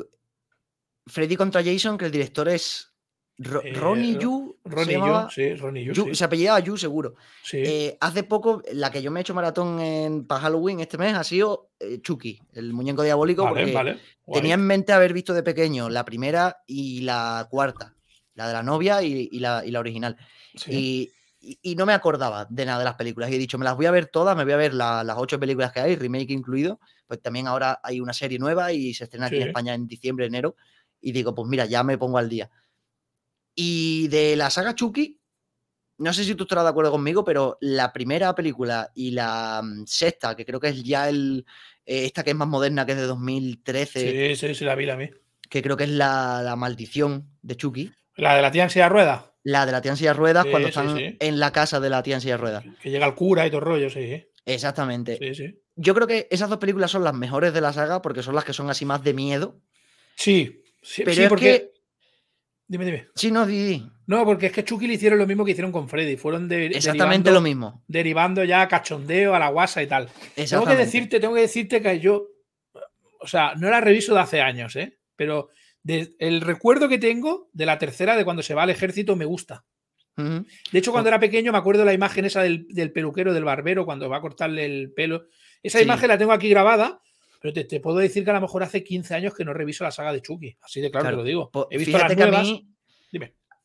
contra Jason que el director es eh, Ronnie Yu. Ronnie se Yu, sí, Yu, apellidaba Yu, seguro. Eh, hace poco, la que yo me he hecho maratón en, para Halloween este mes ha sido eh, Chucky, el muñeco diabólico. tenía en mente haber visto de pequeño la primera y la cuarta, la de la novia y, la, original. Y, no me acordaba de nada de las películas. Y he dicho, me las voy a ver todas, me voy a ver las ocho películas que hay, remake incluido. Pues también ahora hay una serie nueva y se estrena aquí en España en diciembre, enero. Y digo, pues mira, ya me pongo al día. Y de la saga Chucky, no sé si tú estarás de acuerdo conmigo, pero la primera película y la mm, sexta, que creo que es ya el, eh, esta que es más moderna, que es de 2013.
Sí, sí, sí, la vi, la vi.
Que creo que es la, maldición de Chucky. ¿La de la tía en silla rueda? La de la tía en silla ruedas cuando están en la casa de la tía en silla ruedas. Que llega el cura y todo el rollo, sí. Exactamente. Yo creo que esas dos películas son las mejores de la saga porque son las que son así más de miedo. Sí, sí, porque... Dime, dime. Didi. No, porque es que Chucky le hicieron lo mismo que hicieron con
Freddy. Fueron de, Exactamente lo mismo. Derivando ya a cachondeo, a la guasa y tal. Tengo que decirte, tengo que decirte que yo. O sea, no la reviso de hace años, ¿eh? Pero el recuerdo que tengo de la tercera, de cuando se va al ejército, me gusta.
De
hecho, cuando oh. era pequeño me acuerdo la imagen esa del, peluquero, del barbero, cuando va a cortarle el pelo. Esa imagen la tengo aquí grabada te, puedo decir que a lo mejor hace 15 años que no reviso la saga de Chucky. Así de
claro, te lo digo. He visto A mí,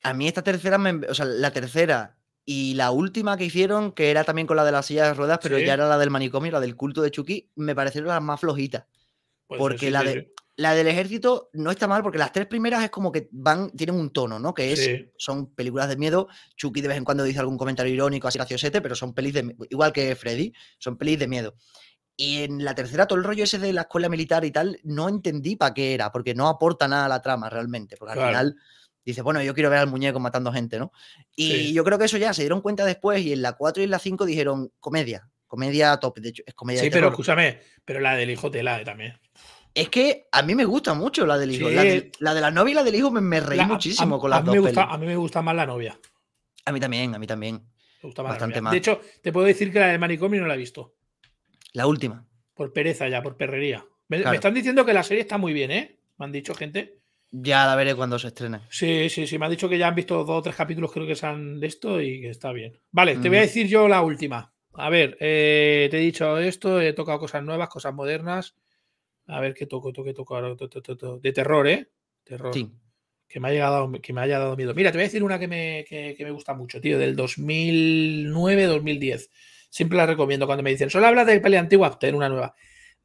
a mí esta tercera, o sea, la tercera y la última que hicieron, que era también con la de las sillas de ruedas, pero ya era la del manicomio, la del culto de Chucky, me parecieron las más flojitas.
Pues porque la, de,
la del ejército no está mal, porque las tres primeras es como que van, tienen un tono, ¿no? Que es, son películas de miedo. Chucky de vez en cuando dice algún comentario irónico, así graciosete, pero son pelis de igual que Freddy, son pelis de miedo. Y en la tercera, todo el rollo ese de la escuela militar y tal, no entendí para qué era, porque no aporta nada a la trama realmente, porque al final dice, bueno, yo quiero ver al muñeco matando gente, ¿no? Y yo creo que eso ya se dieron cuenta después y en la cuatro y en la cinco dijeron comedia, comedia top, de hecho es comedia. Sí, pero
escúchame, pero la del hijo te la de eh, también.
Es que a mí me gusta mucho la del hijo. La, de, la, novia y la del hijo me, reí muchísimo con las a mí gusta, a mí me gusta más la novia. A mí también, a mí también.
Me gusta Bastante Más. De hecho, te puedo decir que la del manicomio no la he visto. La última. Por pereza ya, por perrería. Me, están diciendo que la serie está muy bien, ¿eh? Me han dicho gente.
Ya la veré cuando se estrene.
Sí, sí, sí. Me han dicho que ya han visto dos o tres capítulos, creo que se han de esto y que está bien. Vale, te voy a mm. decir yo la última. A ver, eh, te he dicho esto, he tocado cosas nuevas, cosas modernas. A ver qué toco, toco, toco ahora. De terror, ¿eh? Terror. Sí. Que me, ha llegado, que me haya dado miedo. Mira, te voy a decir una que me, que, que me gusta mucho, tío, del 2009-2010. Siempre la recomiendo cuando me dicen, solo habla de pelea antigua, en una nueva.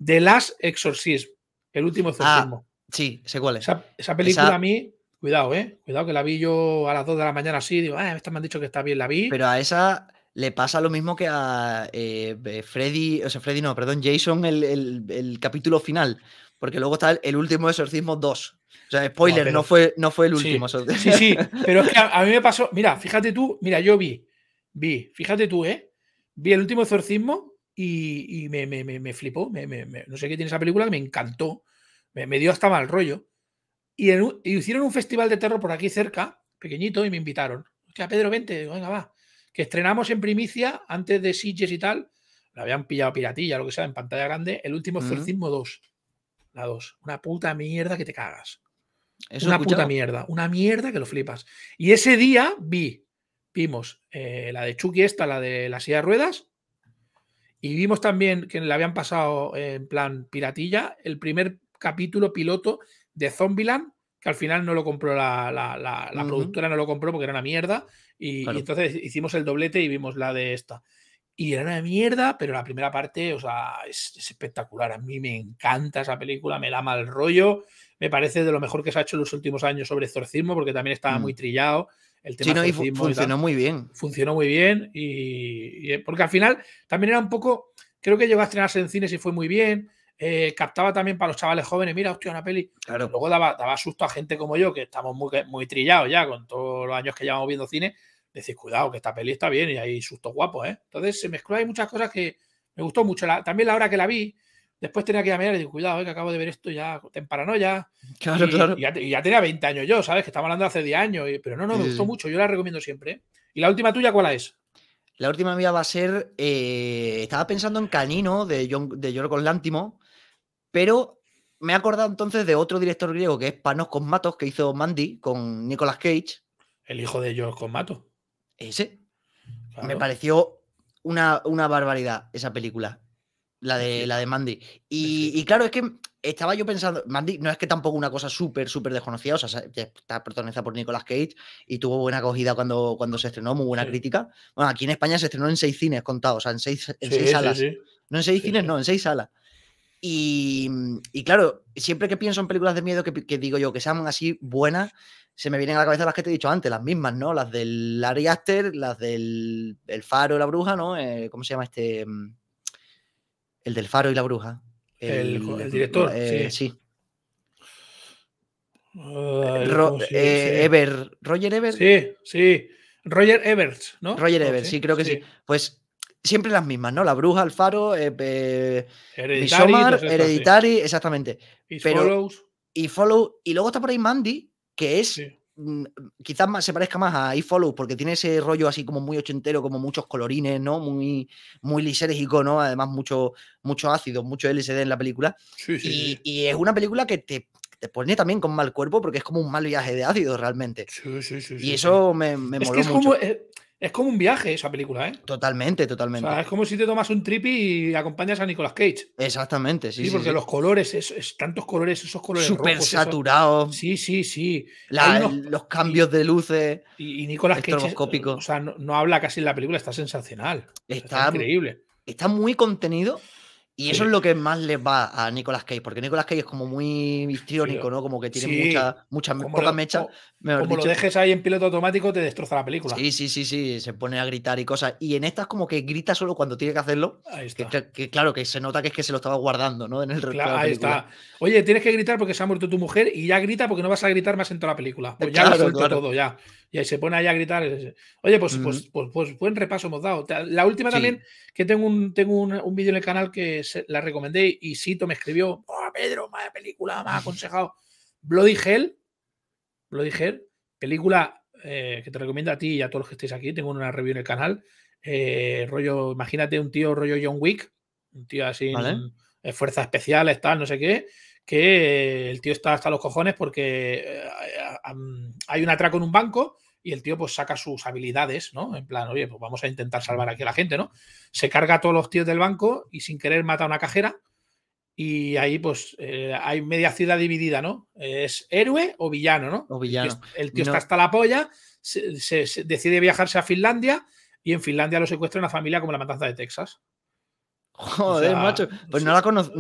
The Last Exorcism, el último exorcismo. Ah, sí, sé cuál es. Esa, película a mí,
cuidado, eh. Cuidado que la vi yo a las 2 de la mañana así, digo, ah, esta me han dicho que está bien, la vi. Pero a esa le pasa lo mismo que a eh, eh, Freddy, o sea, Freddy no, perdón, Jason, el, capítulo final. Porque luego está el, último exorcismo 2. O sea, spoiler, no, fue, no fue el último. Sí, sí, pero es que a, mí me pasó, mira, fíjate tú, mira, yo vi,
vi, fíjate tú, ¿eh? Vi el último exorcismo y, me, flipó. no sé qué tiene esa película me encantó. Me, dio hasta mal rollo. Y, hicieron un festival de terror por aquí cerca, pequeñito, y me invitaron. a Pedro, vente, venga, va. Que estrenamos en primicia, antes de Sitges y tal, la habían pillado piratilla, lo que sea, en pantalla grande, el último exorcismo 2. La 2. Una puta mierda que te cagas. es una puta mierda. Una mierda que lo flipas. Y ese día vi Vimos eh, la de Chucky, esta, la de la silla de ruedas. Y vimos también que le habían pasado en plan piratilla el primer capítulo piloto de Zombieland, que al final no lo compró la, productora, no lo compró porque era una mierda. Y, entonces hicimos el doblete y vimos la de esta. Y era una mierda, pero la primera parte, o sea, es, espectacular. A mí me encanta esa película, me da mal rollo. Me parece de lo mejor que se ha hecho en los últimos años sobre exorcismo, porque también estaba mm. muy trillado el tema. funcionó muy bien. Funcionó muy bien y, eh, porque al final también era un poco, creo que llegó a estrenarse en cines y fue muy bien. Eh, captaba también para los chavales jóvenes, mira, hostia, una peli. Luego daba, daba susto a gente como yo, que estamos muy, muy trillados ya con todos los años que llevamos viendo cine, decir, cuidado, que esta peli está bien y hay sustos guapos, ¿eh? Entonces se mezcló, hay muchas cosas que me gustó mucho. también la hora que la vi, Después tenía que llamar y decir, cuidado, eh, que acabo de ver esto ya, en paranoia.
Claro, claro. Y
ya, tenía 20 años yo, ¿sabes? Que estaba hablando hace 10 años, pero no, no, me gustó mucho, yo la recomiendo siempre. ¿eh? ¿Y la última tuya
cuál es? La última mía va a ser, eh, estaba pensando en Canino de, John, de Lántimo, pero me he acordado entonces de otro director griego que es Panos Cosmatos, que hizo Mandy con Nicolas Cage. El hijo de Yorgos Cosmatos. Ese. Me pareció una, una barbaridad esa película. La de, la de Mandy. Y, y, claro, es que estaba yo pensando, Mandy no es que tampoco una cosa súper, súper desconocida, o sea, está protagonizada por Nicolas Cage y tuvo buena acogida cuando, cuando se estrenó, muy buena crítica. Bueno, aquí en España se estrenó en seis cines contados, o sea, en seis, en salas. no en seis cines, no, en seis salas. Y, y, claro, siempre que pienso en películas de miedo que, digo yo que sean así buenas, se me vienen a la cabeza las que te he dicho antes, las mismas, ¿no? Las del Ari Aster, las del el Faro, la bruja, ¿no? Eh, ¿Cómo se llama este? Mm, el del faro y la bruja. El, director. Eh, sí. Eh, Ever, Roger Ever. Sí, sí. Roger Evers, ¿no? Roger oh, Evers, sí, creo que sí. Pues siempre las mismas, ¿no? La bruja, el faro, eh, eh
Hereditary,
exactamente. Y follows. Y Follow. Y luego está por ahí Mandy, que es Mm, quizás más, se parezca más a iFollow, porque tiene ese rollo así como muy ochentero, como muchos colorines, ¿no? Muy, muy lisérgico, ¿no? Además, mucho, mucho ácido, mucho LSD en la película. y, es una película que te, te, pone también con mal cuerpo porque es como un mal viaje de ácido realmente. Sí, sí, sí. Y eso me, me que es Como, eh, es como un
viaje esa película, ¿eh? Totalmente, totalmente. O sea, es como si te tomas un trippy y acompañas a Nicolas Cage. Exactamente, sí. Sí, sí porque los colores, es, tantos colores, esos colores. Súper saturados. Sí, sí, sí. los cambios de luces. Y, Nicolas Cage. O sea, no, habla
casi en la película, está sensacional. está increíble. Está muy contenido y eso es lo que más les va a Nicolas Cage, porque Nicolas Cage es como muy histriónico, ¿no? Como que tiene muchas, muchas pocas mechas. Como, lo dejes ahí en piloto automático, te destroza la película. Sí, sí, sí, sí, se pone a gritar y cosas. Y en estas, como que grita solo cuando tiene que hacerlo. Que, claro, que se nota que es que se lo estaba guardando, ¿no? En el claro, Ahí está. Oye, tienes que gritar porque se ha muerto tu mujer y ya grita porque no vas a
gritar más en toda la película. Pues ya lo suelto todo, ya y ahí se pone allá a gritar. Oye, pues pues, pues, pues, buen repaso hemos dado. La última también, que tengo un, tengo un, vídeo en el canal que la recomendé y Sito me escribió, oh, Pedro, más película, ¡Más aconsejado. Bloody Hell, Bloody Hell, película eh, que te recomiendo a ti y a todos los que estéis aquí, tengo una review en el canal. Eh, rollo, imagínate un tío rollo John Wick, un tío así, fuerza fuerza fuerzas especiales, tal, no sé qué, que el tío está hasta los cojones porque eh, hay un atraco en un banco y el tío pues saca sus habilidades, ¿no? En plan, oye, pues vamos a intentar salvar aquí a la gente, ¿no? Se carga a todos los tíos del banco y sin querer mata a una cajera y ahí pues eh, hay media ciudad dividida, ¿no? Es héroe o villano, ¿no? O villano. El tío está hasta la polla, se, decide viajarse a Finlandia y en Finlandia lo secuestra una familia como la matanza de Texas.
Joder, macho. Pues no la, conocía,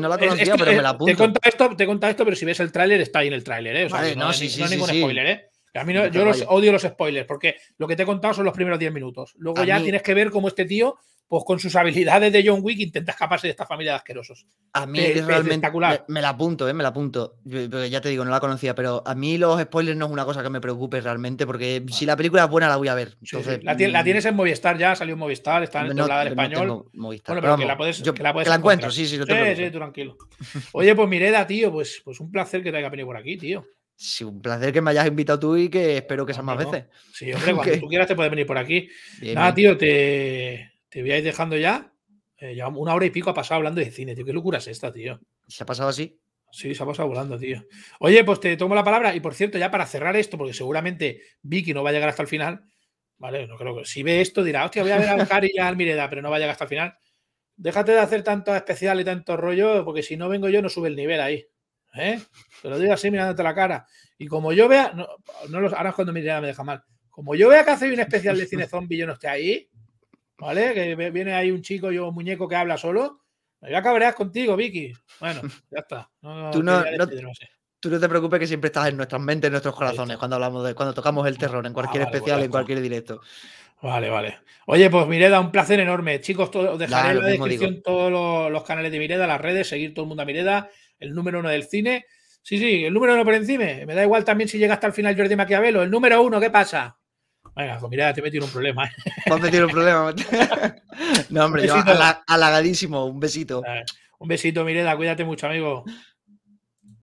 pero me eh, la apunto.
Te he esto, pero si ves el tráiler, está ahí en el tráiler, ¿eh? O sea, no, no, no ningún spoiler, ¿eh? A mí yo odio los spoilers porque lo que te he contado son los primeros 10 minutos. Luego ya tienes que ver cómo este tío, pues con sus habilidades de John Wick, intenta escaparse de esta familia de asquerosos.
A mí es, realmente
espectacular. Me, la apunto, eh, me la apunto. ya te digo, no la conocía, pero a mí los spoilers no es una cosa que me preocupe realmente porque si la película es buena la voy a ver. La, mm, tienes en
Movistar ya, salió en Movistar, está en el no, doblada español. bueno, pero, que la puedes, la, encuentro, sí, sí, tranquilo. Oye, pues Mireda, tío, pues, pues un placer que te haya venido por aquí, tío.
Sí, un placer que me hayas invitado tú y que espero que sean más veces. Sí, hombre, cuando tú
quieras te puedes venir por aquí. Nada, tío, te, voy a ir dejando ya. Eh, ya una hora y pico ha pasado hablando de cine, tío. Qué locura es esta, tío. ¿Se ha pasado así? Sí, se ha pasado volando, tío. Oye, pues te tomo la palabra. Y por cierto, ya para cerrar esto, porque seguramente Vicky no va a llegar hasta el final. Vale, no creo que. Si ve esto, dirá, hostia, voy a ver a Cari y a Almireda, pero no va a llegar hasta el final. Déjate de hacer tanto especial y tanto rollo, porque si no vengo yo, no sube el nivel ahí. ¿eh? Te lo digo así mirándote la cara. Y como yo vea, no, no los, ahora cuando Mireda me deja mal. Como yo vea que hace un especial de cine zombie y yo no esté ahí, ¿vale? Que viene ahí un chico, yo un muñeco que habla solo, me pues voy a cabrear contigo, Vicky. Bueno, ya está. Tú no,
te preocupes que siempre estás en nuestras mentes, en nuestros corazones, cuando hablamos de, cuando tocamos el terror, en cualquier ah, especial, en cualquier directo. Vale, vale. Oye, pues Mireda, un placer enorme. Chicos, todo, os dejaré en la descripción
todos los, canales de Mireda, las redes, seguir todo el mundo a Mireda el número uno del cine. Sí, sí, el número uno por encima. Me da igual también si llega hasta el final Jordi Maquiavelo. El número uno, ¿qué pasa? Venga, pues mira, te he metido un problema. ¿eh? Te he metido un problema. no, hombre, yo halagadísimo. Un besito. Un besito, Mireda. Cuídate mucho, amigo.